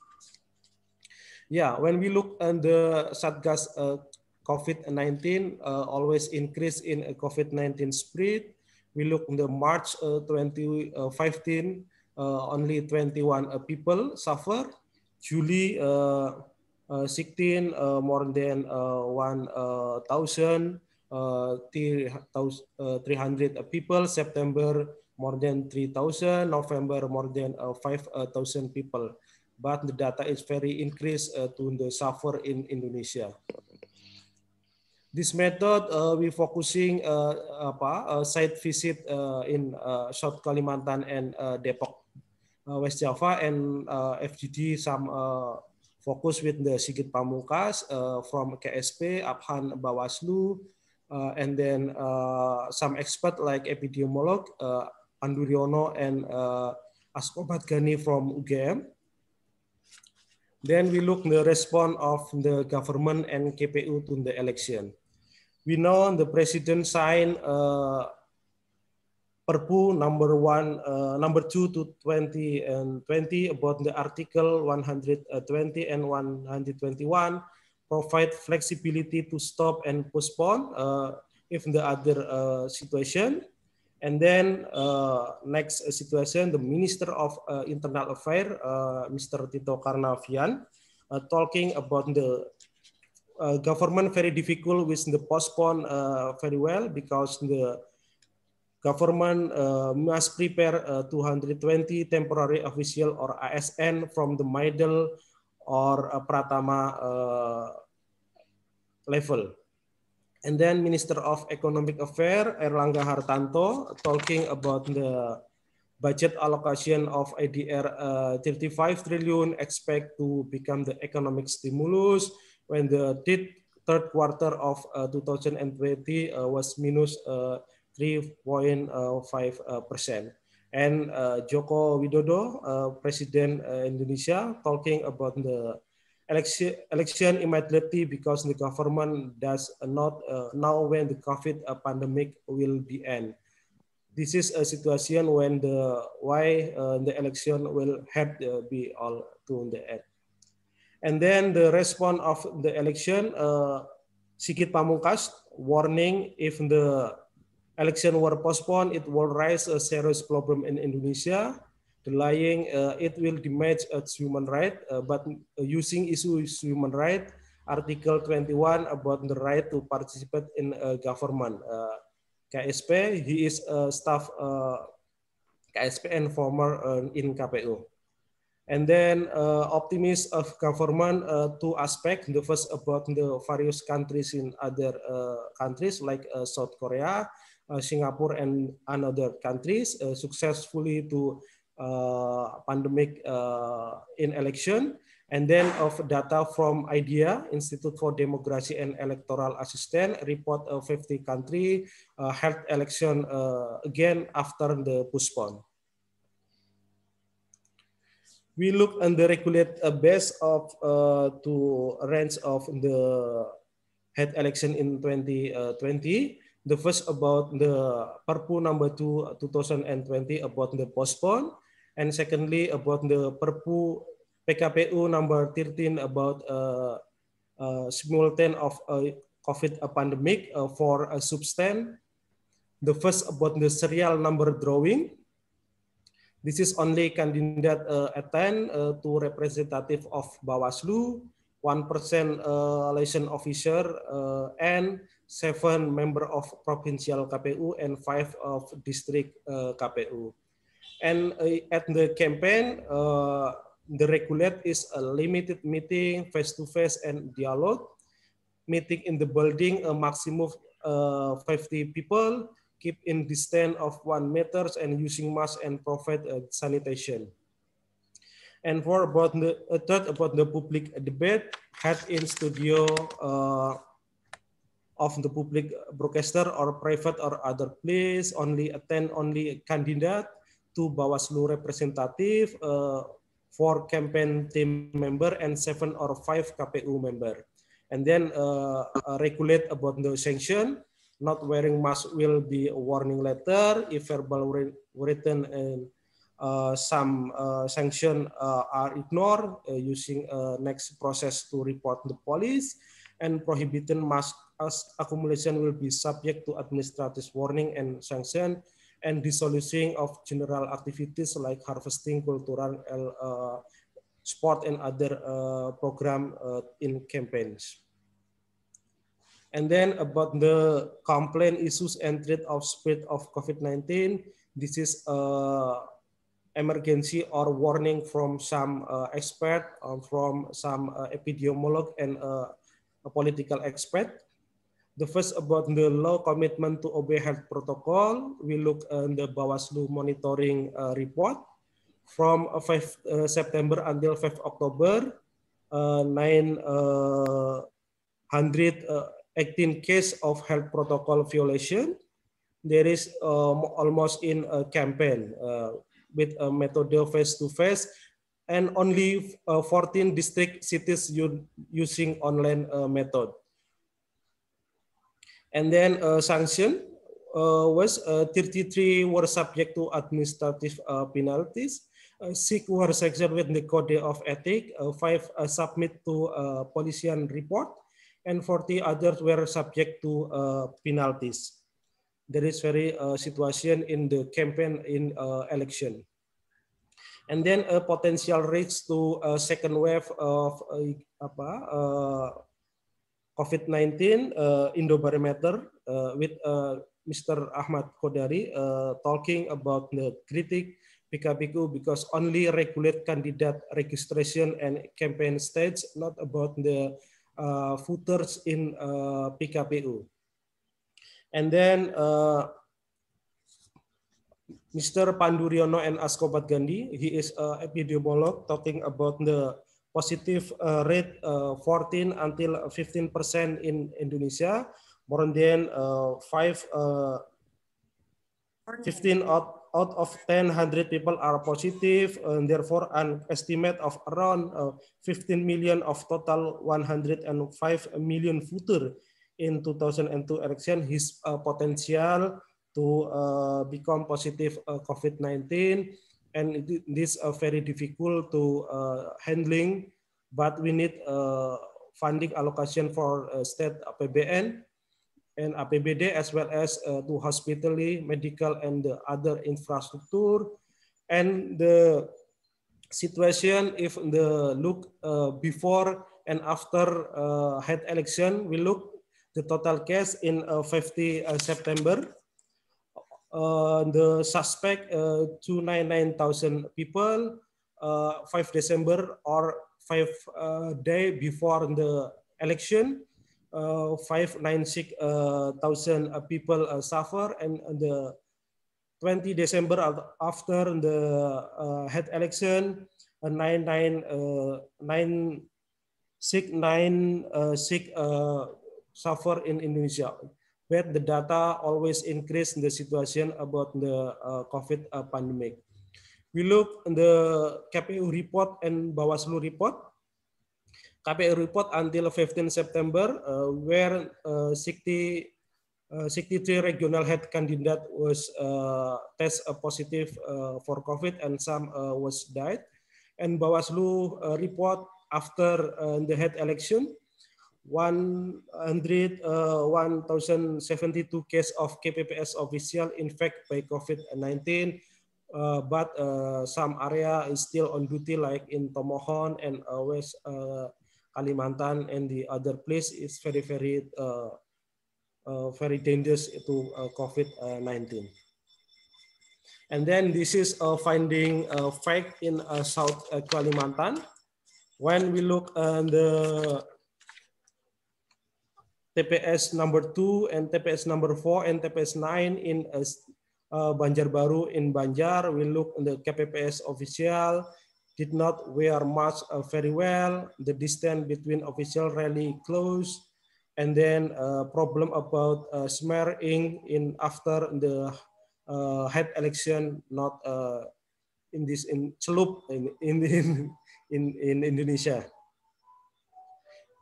yeah, when we look at the SATGAS uh, COVID-19, uh, always increase in COVID-19 spread. We look in the March uh, 2015, only 21 people suffer. July 16, more than 1,000. 300 eh, eh, people, September more than 3,000, November more than 5,000 eh, people. But the data is very increased to the suffer in Indonesia. This method uh, we focusing uh, apa uh, site visit uh, in uh, South Kalimantan and uh, Depok, uh, West Java and uh, FGD some uh, focus with the Sigit Pamungkas uh, from KSP, Abhan Bawaslu, Uh, and then uh, some expert like epidemiolog uh, Anduriono and uh, Askobat Ghani from UGM. Then we look the response of the government and KPU to the election. We know the president signed uh, Perpu number one, uh, number two to 20 and 20 about the article 120 uh, and 121 provide flexibility to stop and postpone uh, if the other uh, situation. And then uh, next situation, the Minister of Internal Affairs, Mr. Tito Karnavian, talking about the uh, government very difficult with the postpone uh, very well because the government uh, must prepare 220 temporary official or ASN from the middle. or a uh, Pratama uh, level. And then Minister of Economic Affairs Erlangga Hartanto talking about the budget allocation of IDR uh, 35 trillion expect to become the economic stimulus when the third quarter of uh, 2020 uh, was minus uh, 3.5 uh, percent. and uh, Joko Widodo, uh, President uh, Indonesia, talking about the election, election immediately because the government does not know when the COVID pandemic will be end. This is a situation when the why the election will have be all to the end. And then the response of the election, uh, Sigit Pamukas, warning if the election were postponed, it will raise a serious problem in Indonesia. Delaying uh, it will damage its human right, uh, but uh, using issues human right, Article 21 about the right to participate in government. Uh, KSP, he is a staff uh, KSP and former in KPU. And then uh, optimist of government, uh, two aspects. The first about the various countries in other uh, countries like South Korea. Uh, Singapore and another countries uh, successfully to uh, pandemic in election and then of data from IDEA, Institute for Democracy and Electoral Assistance, report of 50 country uh, held election uh, again after the postpone. We look and the regulate a base of uh, to range of the head election in 2020. The first about the Perpu number 2 uh, 2020 about the postpone and secondly about the Perpu PKPU number 13 about uh, uh, simultan of a COVID pandemic uh, for a substance. The first about the serial number drawing. This is only candidate uh, attend uh, to representative of Bawaslu, 1% uh, election officer, uh, and seven member of provincial KPU and five of district uh, KPU. And uh, at the campaign, uh, the regulate is a limited meeting, face-to-face -face and dialogue, meeting in the building, a maximum of uh, 50 people, keep in distance of one meters and using mask and provide uh, sanitation. And for about the third about the public debate, had in studio uh, of the public broadcaster or private or other place only attend only candidate to Bawaslu representative, uh, four campaign team member and seven or five KPU member. And then uh, uh, regulate about the sanction. Not wearing mask will be a warning letter. If verbal written and uh, some uh, sanction uh, are ignored, uh, using next process to report the police and prohibiting mass accumulation will be subject to administrative warning and sanction and dissolution of general activities like harvesting, cultural, uh, sport, and other uh, program uh, in campaigns. And then about the complaint issues and threat of spread of COVID-19, this is a uh, emergency or warning from some uh, expert, or uh, from some epidemiologist and a political expert. The first about the low commitment to obey health protocol, we look at the Bawaslu monitoring uh, report from uh, 5 uh, September until 5 October, uh, 918 uh, uh, case of health protocol violation. There is um, almost in a campaign with a method face-to-face and only uh, 14 district cities using online uh, method. And then uh, sanction was 33 were subject to administrative penalties six were sanctioned with the Code of Ethics, uh, five uh, submit to uh, polician report, and 40 others were subject to uh, penalties. There is very situation in the campaign in election and then a potential risk to a second wave of uh, apa, uh, COVID-19 uh, Indobarometer uh, with uh, Mr. Ahmad Khodari uh, talking about the critic PKPQ because only regulate candidate registration and campaign stage, not about the uh, in uh, PKPU. And then uh, Mr. Panduriono and Askobat Gandhi. He is an epidemiolog talking about the positive uh, rate uh, 14 until 15 percent in Indonesia, more than uh, five, uh, out, out of 1,000 people are positive, and therefore an estimate of around uh, 15 million of total 105 million future in 2002 election. His uh, potential to uh, become positive uh, COVID-19. And it, it is uh, very difficult to uh, handling, but we need uh, funding allocation for uh, state APBN and APBD as well as to hospital, medical, and other infrastructure. And the situation if the look before and after head election, we look the total case in 50 September uh, the suspect uh, 299,000 people, uh, 5 December or 5 day before the election, 596,000 people suffer and, and the 20 December after the uh, head election, uh, 996 uh, uh, suffer in Indonesia where the data always increase in the situation about the uh, COVID uh, pandemic. We look in the KPU report and Bawaslu report. KPU report until 15 September, uh, where uh, 60, uh, 63 regional head candidate was uh, test positive for COVID and some was died. And Bawaslu report after the head election, 1,072 uh, cases of KPPS official infect by COVID-19, uh, but uh, some area is still on duty like in Tomohon and uh, West uh, Kalimantan and the other place is very, very, uh, very dangerous to COVID-19. And then this is a finding a fact in South Kalimantan. When we look at the TPS number two and TPS number four and TPS nine in uh, uh, Banjar Baru in Banjar. We look the KPPS official did not wear much uh, very well. The distance between official really close. And then uh, problem about uh, smearing in after the uh, head election, not uh, in this in Celup in, in, in, in, in Indonesia.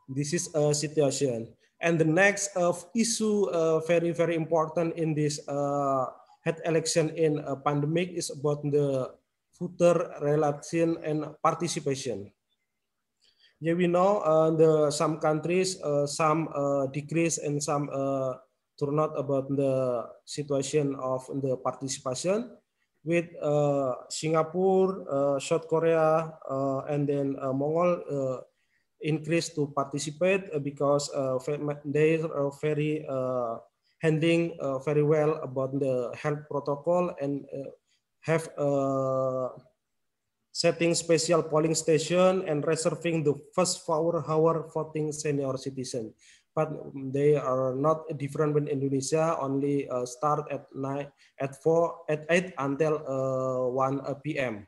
This is a situation. And the next uh, issue uh, very, very important in this uh, head election in a pandemic is about the voter relation and participation. Yeah, we know uh, the some countries uh, some uh, decrease and some uh, turnout about the situation of the participation with Singapore, South Korea, and then Mongol increase to participate uh, because uh, they are uh, very handling very well about the health protocol and have setting special polling station and reserving the first four hour voting senior citizen. But they are not different with Indonesia, only uh, start at nine, at four, at eight until uh, 1 p.m.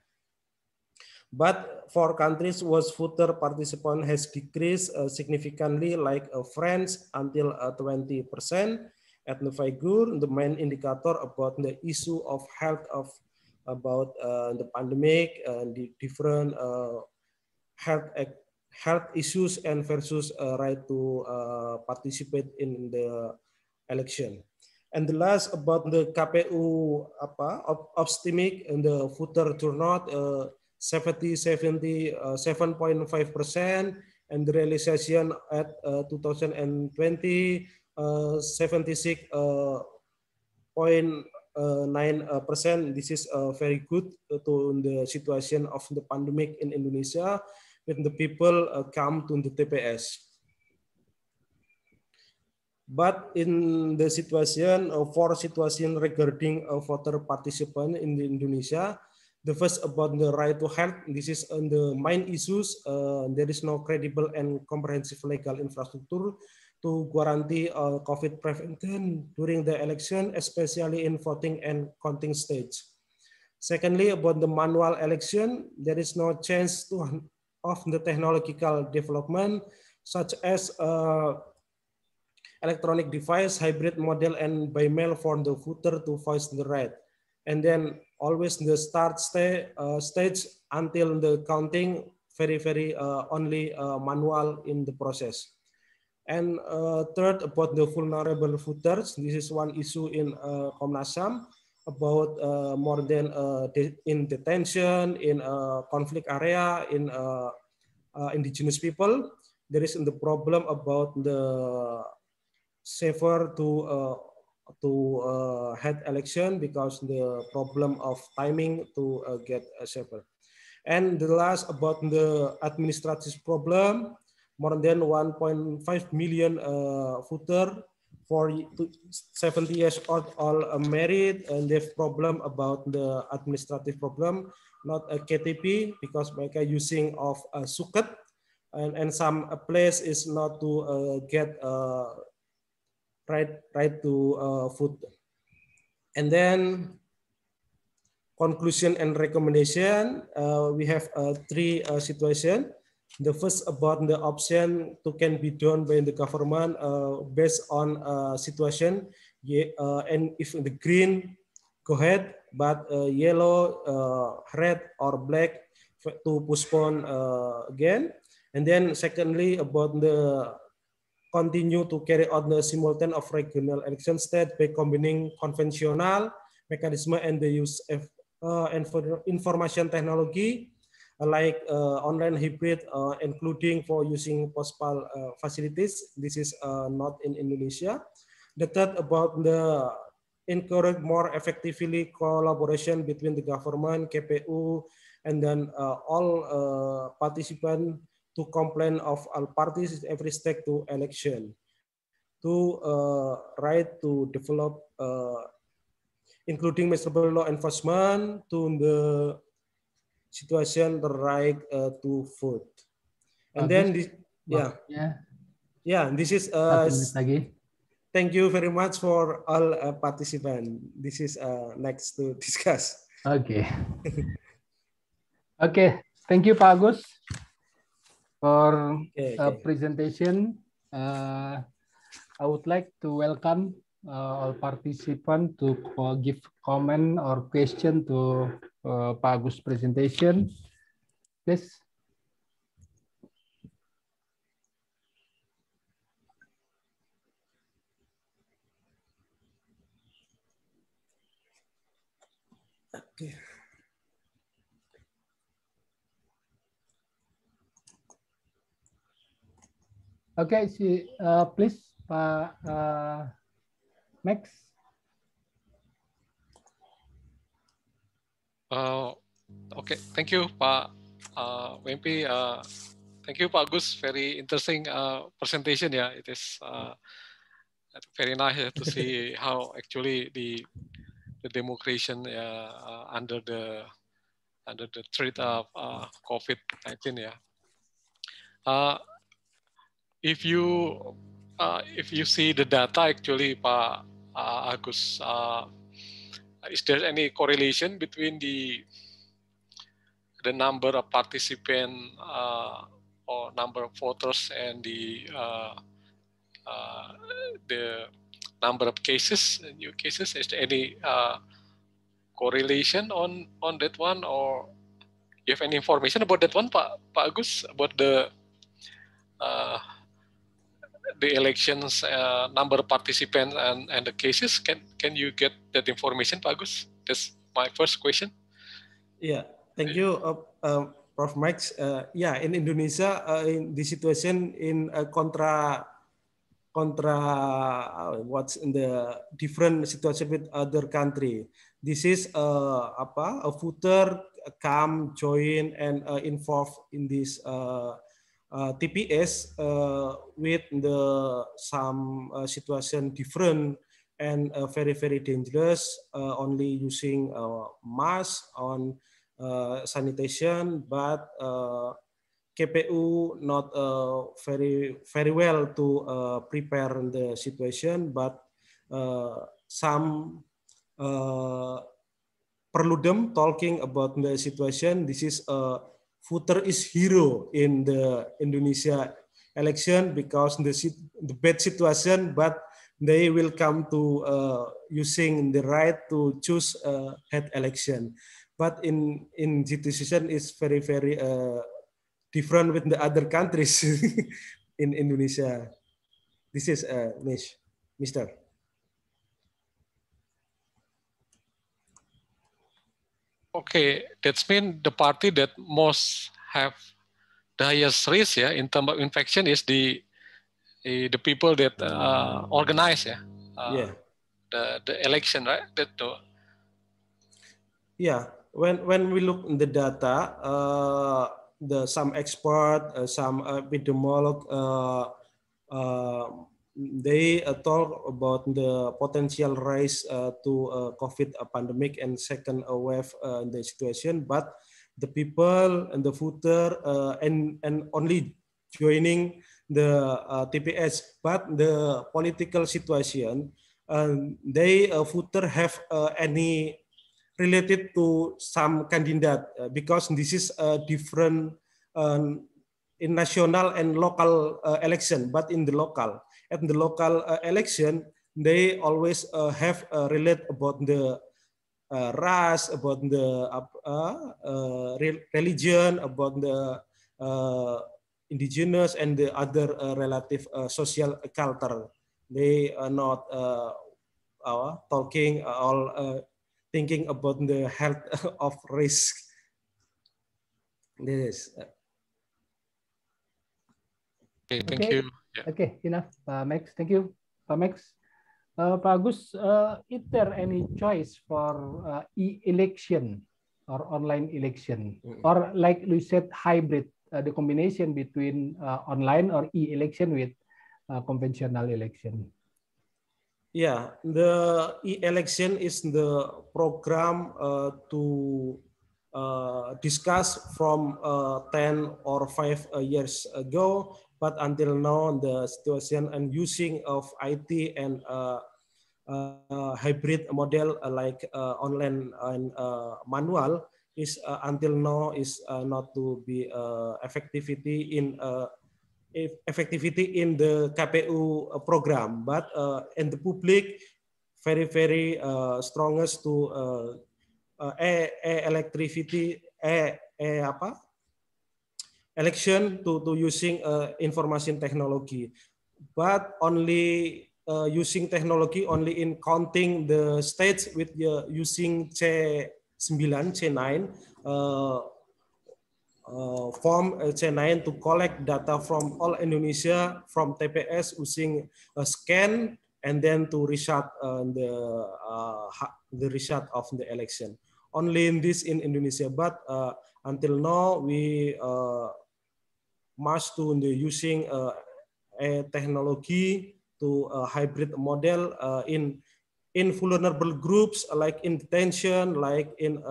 But for countries whose footer participation has decreased uh, significantly, like uh, France until 20%, uh, at Figure, the main indicator about the issue of health of about the pandemic and the different health health issues and versus uh, right to uh, participate in the election. And the last about the KPU apa optimistic and the footer turnout uh, 70, 70, uh, and the realization at uh, 2020, uh, 76.9%. Uh, uh, this is very good to the situation of the pandemic in Indonesia when the people come to the TPS. But in the situation, for situation regarding voter participant in the Indonesia, the first about the right to health. This is on the main issues. Uh, there is no credible and comprehensive legal infrastructure to guarantee uh, COVID prevention during the election, especially in voting and counting stage. Secondly, about the manual election, there is no chance to, of the technological development such as uh, electronic device, hybrid model, and by mail for the voter to voice the right and then always the start uh, stage until the counting very very uh, only uh, manual in the process and uh, third about the vulnerable footers this is one issue in comnas uh, ham about uh, more than de in detention in conflict area in indigenous people there is the problem about the safer to to uh, head election because the problem of timing to uh, get a safer. And the last about the administrative problem, more than 1.5 million uh, for 70 years old all uh, married and they have problem about the administrative problem, not a KTP because mereka using of a suket and, and some uh, place is not to uh, get uh, right right to uh, food and then conclusion and recommendation uh, we have uh, three uh, situation the first about the option to can be done by the government uh, based on uh, situation yeah, uh, and if the green go ahead but yellow red or black to postpone again and then secondly about the continue to carry out the simultan of regional election state by combining conventional mechanism and the use of uh, information technology uh, like uh, online hybrid, uh, including for using postal uh, facilities. This is uh, not in Indonesia. The third about the encourage more effectively collaboration between the government, KPU, and then all participants to complain of all parties at every step to election, to uh, right to develop, uh, including measurable law enforcement, to the situation the right uh, to vote. And then this, yeah, yeah, yeah. This is uh, Thank you very much for all uh, participants. This is uh, next to discuss. Okay. okay. Thank you, Pak Agus for okay, uh, presentation. Uh, I would like to welcome uh, all participants to uh, give comment or question to uh, Agus presentation. Please Okay, see, uh, please, Pak uh, Max. Uh, okay, thank you, Pak uh, Wempi. Uh, thank you, Pak Agus. Very interesting uh, presentation. Yeah, it is uh, very nice to see how actually the the democracy creation uh, under the under the threat of uh, COVID-19. Yeah. Uh, if you uh, if you see the data actually, Pak uh, Agus, uh, is there any correlation between the the number of participants uh, or number of voters and the uh, uh, the number of cases, new cases? Is there any uh, correlation on on that one, or you have any information about that one, Pak Pak Agus, about the uh, the elections uh, number participants and, and the cases can can you get that information Pak that's my first question yeah thank you uh, uh, Prof Max. uh, yeah in Indonesia uh, in the situation in uh, contra contra uh, what's in the different situation with other country this is uh, apa a footer come join and uh, involve in this uh, Uh, TPS uh, with the some uh, situation different and uh, very very dangerous. Uh, only using uh, mask on uh, sanitation, but uh, KPU not uh, very very well to uh, prepare the situation, but uh, some uh, Perludem talking about the situation. This is a uh, Footer is hero in the Indonesia election because the, the bad situation, but they will come to uh, using the right to choose uh, head election. But in in situation is very very uh, different with the other countries in Indonesia. This is uh, Mister. Okay, that's mean the party that most have the highest risk yeah in terms of infection is the the people that uh, mm. organize yeah, uh, yeah. The, the election right that too. yeah when when we look in the data uh, the some expert uh, some uh, epidemiolog uh, uh, they uh, talk about the potential rise uh, to uh, COVID uh, pandemic and second uh, wave in the situation, but the people and the footer and, and only joining the TPS, but the political situation, um, they footer have any related to some candidate because this is a different um, in national and local election, but in the local at the local uh, election, they always uh, have uh, relate about the uh, race, about the uh, uh, religion, about the uh, indigenous and the other relative social culture. They are not talking all thinking about the health of risk. This. Okay, thank okay. you. Yeah. Okay, enough, uh, Max. Thank you, Max. Uh, Agus, uh, is there any choice for uh, e-election or online election, mm -hmm. or like you said, hybrid, uh, the combination between uh, online or e-election with uh, conventional election? Yeah, the e-election is the program to uh, from uh, 10 or 5 years ago but until now, the situation and using of IT and uh, uh, hybrid model uh, like online and manual is until now is not to be effectivity in effectivity in the KPU program, but uh, in the public, very very uh, strongest to uh, uh, electricity, eh, apa election to, to using uh, information technology, but only uh, using technology only in counting the states with uh, using C9, C9 uh, uh, form uh, C9 to collect data from all Indonesia from TPS using a scan and then to result uh, the uh, the result of the election. Only in this in Indonesia, but until now we to the using a uh, eh, technology to a uh, hybrid model uh, in in vulnerable groups like in detention, like in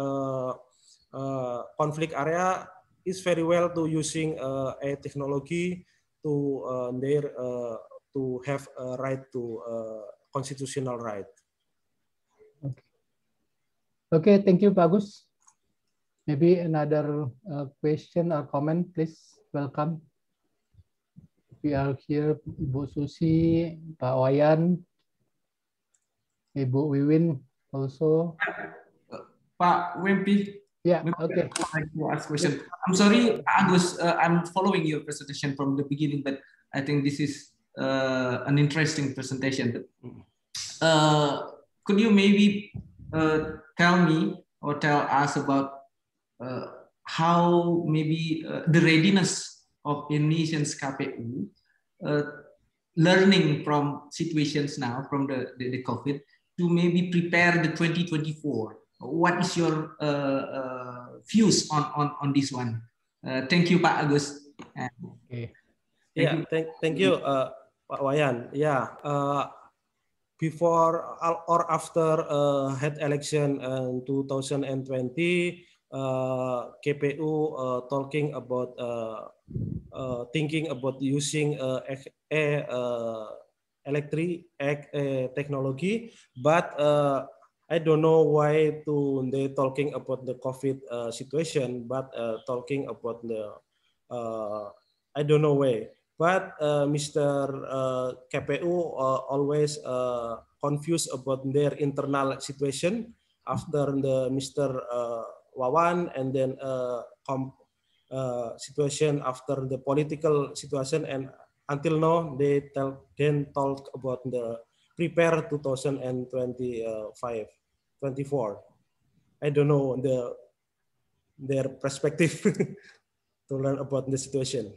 conflict area, is very well to using a technology to their to have a right to constitutional right. Okay. okay, thank you, Bagus. Maybe another uh, question or comment, please welcome. We are here, Ibu Susi, Pak Wayan, Ibu Wiwin also. Pak Wimpy. Yeah, okay. i to ask question. I'm sorry, Agus, uh, I'm following your presentation from the beginning, but I think this is uh, an interesting presentation. Uh, could you maybe uh, tell me or tell us about uh, how maybe uh, the readiness of Indonesian's KPU uh, learning from situations now from the, the, the, COVID to maybe prepare the 2024. What is your uh, uh, views on, on, on this one? thank you, Pak Agus. Okay. Thank yeah, you. Thank, thank you, Pak Wayan. Yeah before or after uh, head election in 2020, uh, eh, KPU uh, eh, talking about uh, uh, thinking about using uh, a, uh, electric uh, technology, but uh, I don't know why to they talking about the COVID uh, situation, but uh, talking about the uh, I don't know why. But uh, Mr. Uh, KPU uh, always uh, confused about their internal situation after the Mr. Uh, Wawan and then uh, uh, situation after the political situation and until now they tell, then talk about the prepare 2025 24 i don't know the their perspective to learn about the situation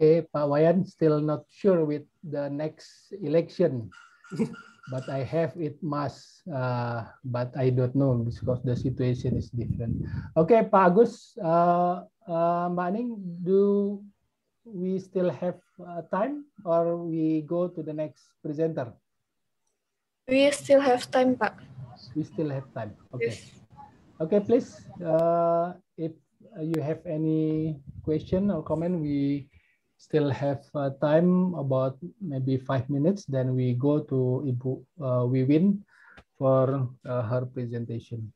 okay pak wayan still not sure with the next election but I have it must, uh, but I don't know because the situation is different. Okay, Pak Agus, uh, uh, Mbak Aning, do we still have uh, time or we go to the next presenter? We still have time, Pak. We still have time. Okay. Yes. Okay, please. Uh, if you have any question or comment, we still have uh, time about maybe five minutes then we go to Ibu uh, win for uh, her presentation.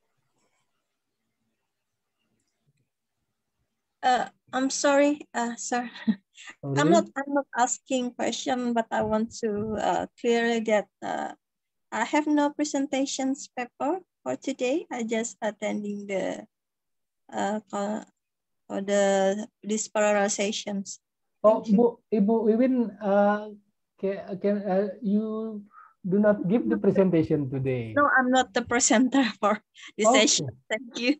Uh, I'm sorry, uh, sir. Sorry? I'm not. I'm not asking question, but I want to uh, clearly that uh, I have no presentations paper for today. I just attending the uh, for the these parallel sessions. Oh, Bu, Ibu Wiwin, uh, can, can uh, you do not give the presentation today? No, I'm not the presenter for this okay. session. Thank you.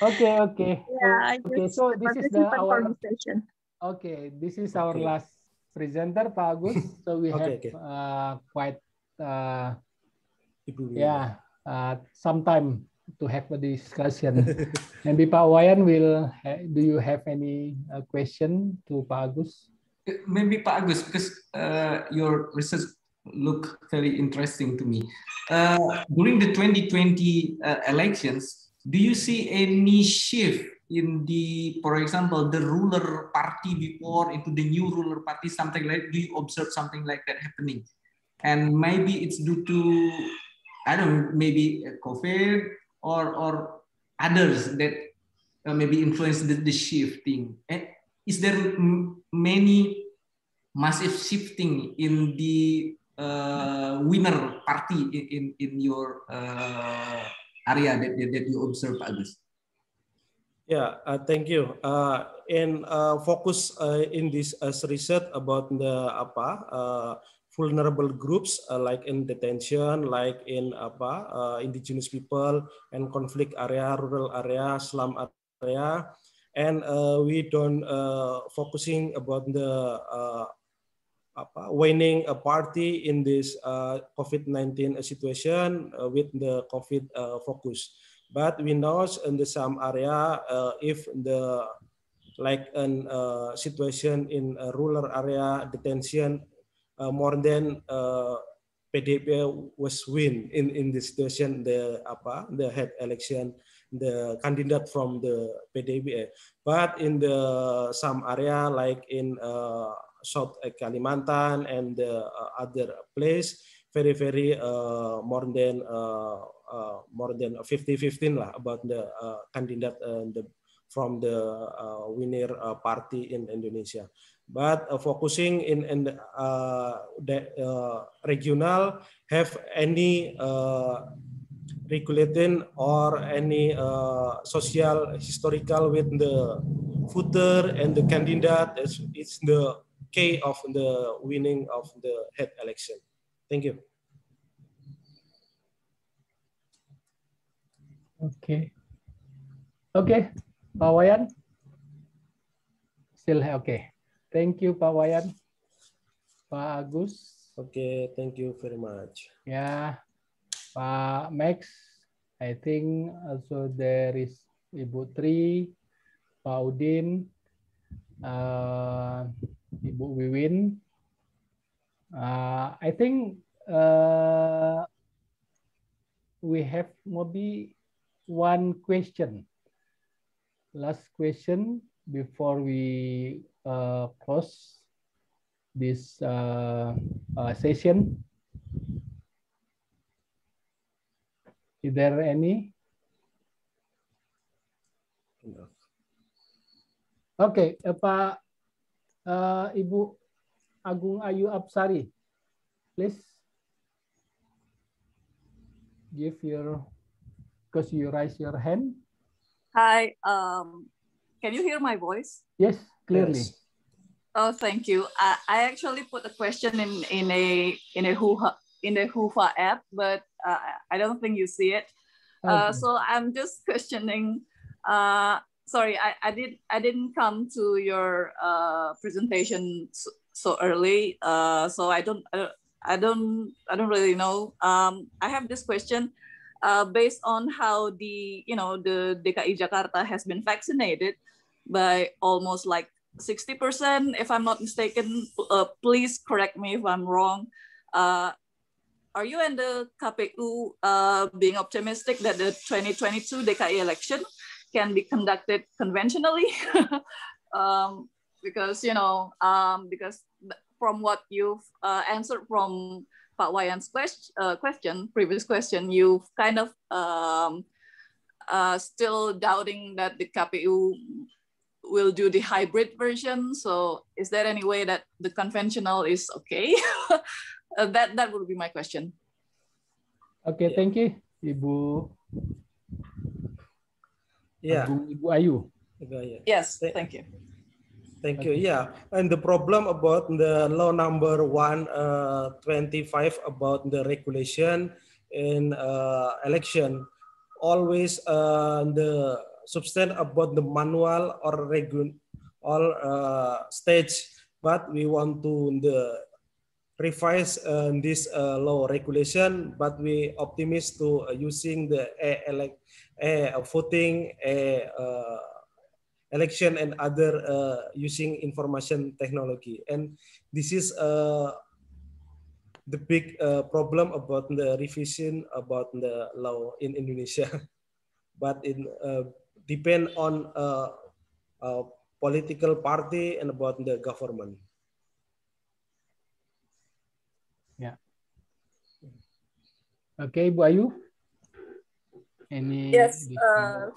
Okay, okay. Yeah, okay. So this is the our session. Okay, this is our okay. last presenter, Pak Agus. So we okay, have okay. Uh, quite uh, Ibu yeah uh, some time to have a discussion. Maybe Pak Wayan will, do you have any uh, question to Pak Agus? Eh, maybe Pak Agus, because uh, your research look very interesting to me. Uh, during the 2020 uh, elections, do you see any shift in the, for example, the ruler party before into the new ruler party, something like, do you observe something like that happening? And maybe it's due to I don't know, maybe uh, COVID or or others that uh, maybe influence the, the shifting? And is there m- many massive shifting in the uh, winner party in, in, in your uh, area that, that, you observe, Agus? Yeah, uh, thank you. Uh, and uh, focus uh, in this research about the apa vulnerable groups uh, like in detention, like in apa uh, indigenous people and conflict area, rural area, slum area, and uh, we don't uh, focusing about the uh, apa, winning a party in this uh, COVID-19 situation with the COVID focus. But we know in the some area if the like an situation in a rural area detention uh, more than PDP uh, was win in in this situation the apa the head election the candidate from the PDP. But in the some area like in uh, South Kalimantan and the uh, other place, very very uh, more than uh, more than 50-15 lah about the candidate the, from the winner party in Indonesia but uh, focusing in, in uh, the uh, regional have any uh, regulating or any uh, social historical with the footer and the candidate it's, it's the key of the winning of the head election thank you okay okay Pak Wayan still okay Thank you Pak Wayan. Pak Agus. Oke, okay, thank you very much. Ya, yeah. Pak Max, I think also there is Ibu Tri, Pak Udin, uh, Ibu Wiwin. Uh, I think uh, we have maybe one question. Last question before we uh, close this uh, uh, session. Is there any? No. Oke, okay, uh, Pak uh, Ibu Agung Ayu Absari, please give your because you raise your hand. Hi, um, can you hear my voice? Yes. clearly. Yes. Oh, thank you. I, I actually put a question in in a in a Huha in the Hufa app, but uh, I don't think you see it. Uh, okay. Uh, so I'm just questioning. Uh, sorry, I, I did I didn't come to your uh, presentation so, so early, uh, so I don't I don't I don't really know. Um, I have this question. based on how the you know the DKI Jakarta has been vaccinated by almost like 60%, if I'm not mistaken. Uh, please correct me if I'm wrong. Uh, are you and the KPU uh, being optimistic that the 2022 DKI election can be conducted conventionally? um, because, you know, um, because from what you've uh, answered from Pak Wayan's quest uh, question, previous question, you've kind of um, uh, still doubting that the KPU we will do the hybrid version. So is there any way that the conventional is okay? uh, that that would be my question. Okay, yeah. thank you, Ibu. Yeah, Agung, Ibu Ayu. Yes, thank you. Thank you. Yeah, and the problem about the law number one uh, twenty-five about the regulation in uh, election, always uh, the substance about the manual or regular or uh, stage, but we want to the revise uh, this uh, law regulation, but we optimist to uh, using the like uh, voting, uh, election, and other uh, using information technology. And this is the big problem about the revision about the law in Indonesia, but in depend on a, uh, a uh, political party and about the government. Yeah. Okay, Bu Ayu. Any yes. Uh,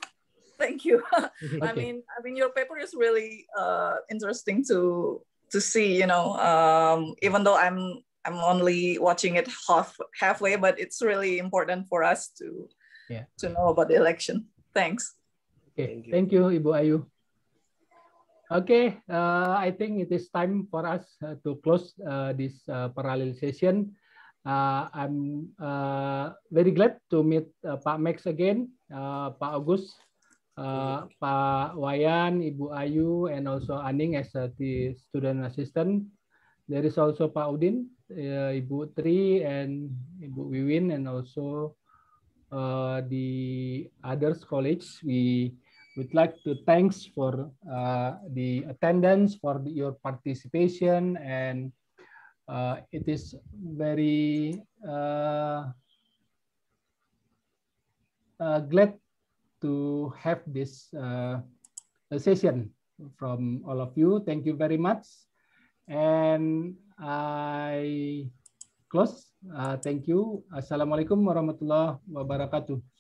thank you. okay. I mean, I mean, your paper is really uh, interesting to to see. You know, um, even though I'm I'm only watching it half halfway, but it's really important for us to yeah. to know about the election. Thanks. okay. thank, you. thank you Ibu Ayu. Okay, uh, I think it is time for us uh, to close uh, this uh, parallel session. Uh, I'm uh, very glad to meet uh, Pak Max again, uh, Pak Agus, uh, Pak Wayan, Ibu Ayu, and also Aning as uh, the student assistant. There is also Pak Udin, uh, Ibu Tri, and Ibu Wiwin, and also uh, the others college. We would like to thanks for uh, the attendance, for the, your participation, and uh, it is very uh, uh, glad to have this uh, session from all of you. Thank you very much. And I close Uh, thank you. Assalamualaikum warahmatullahi wabarakatuh.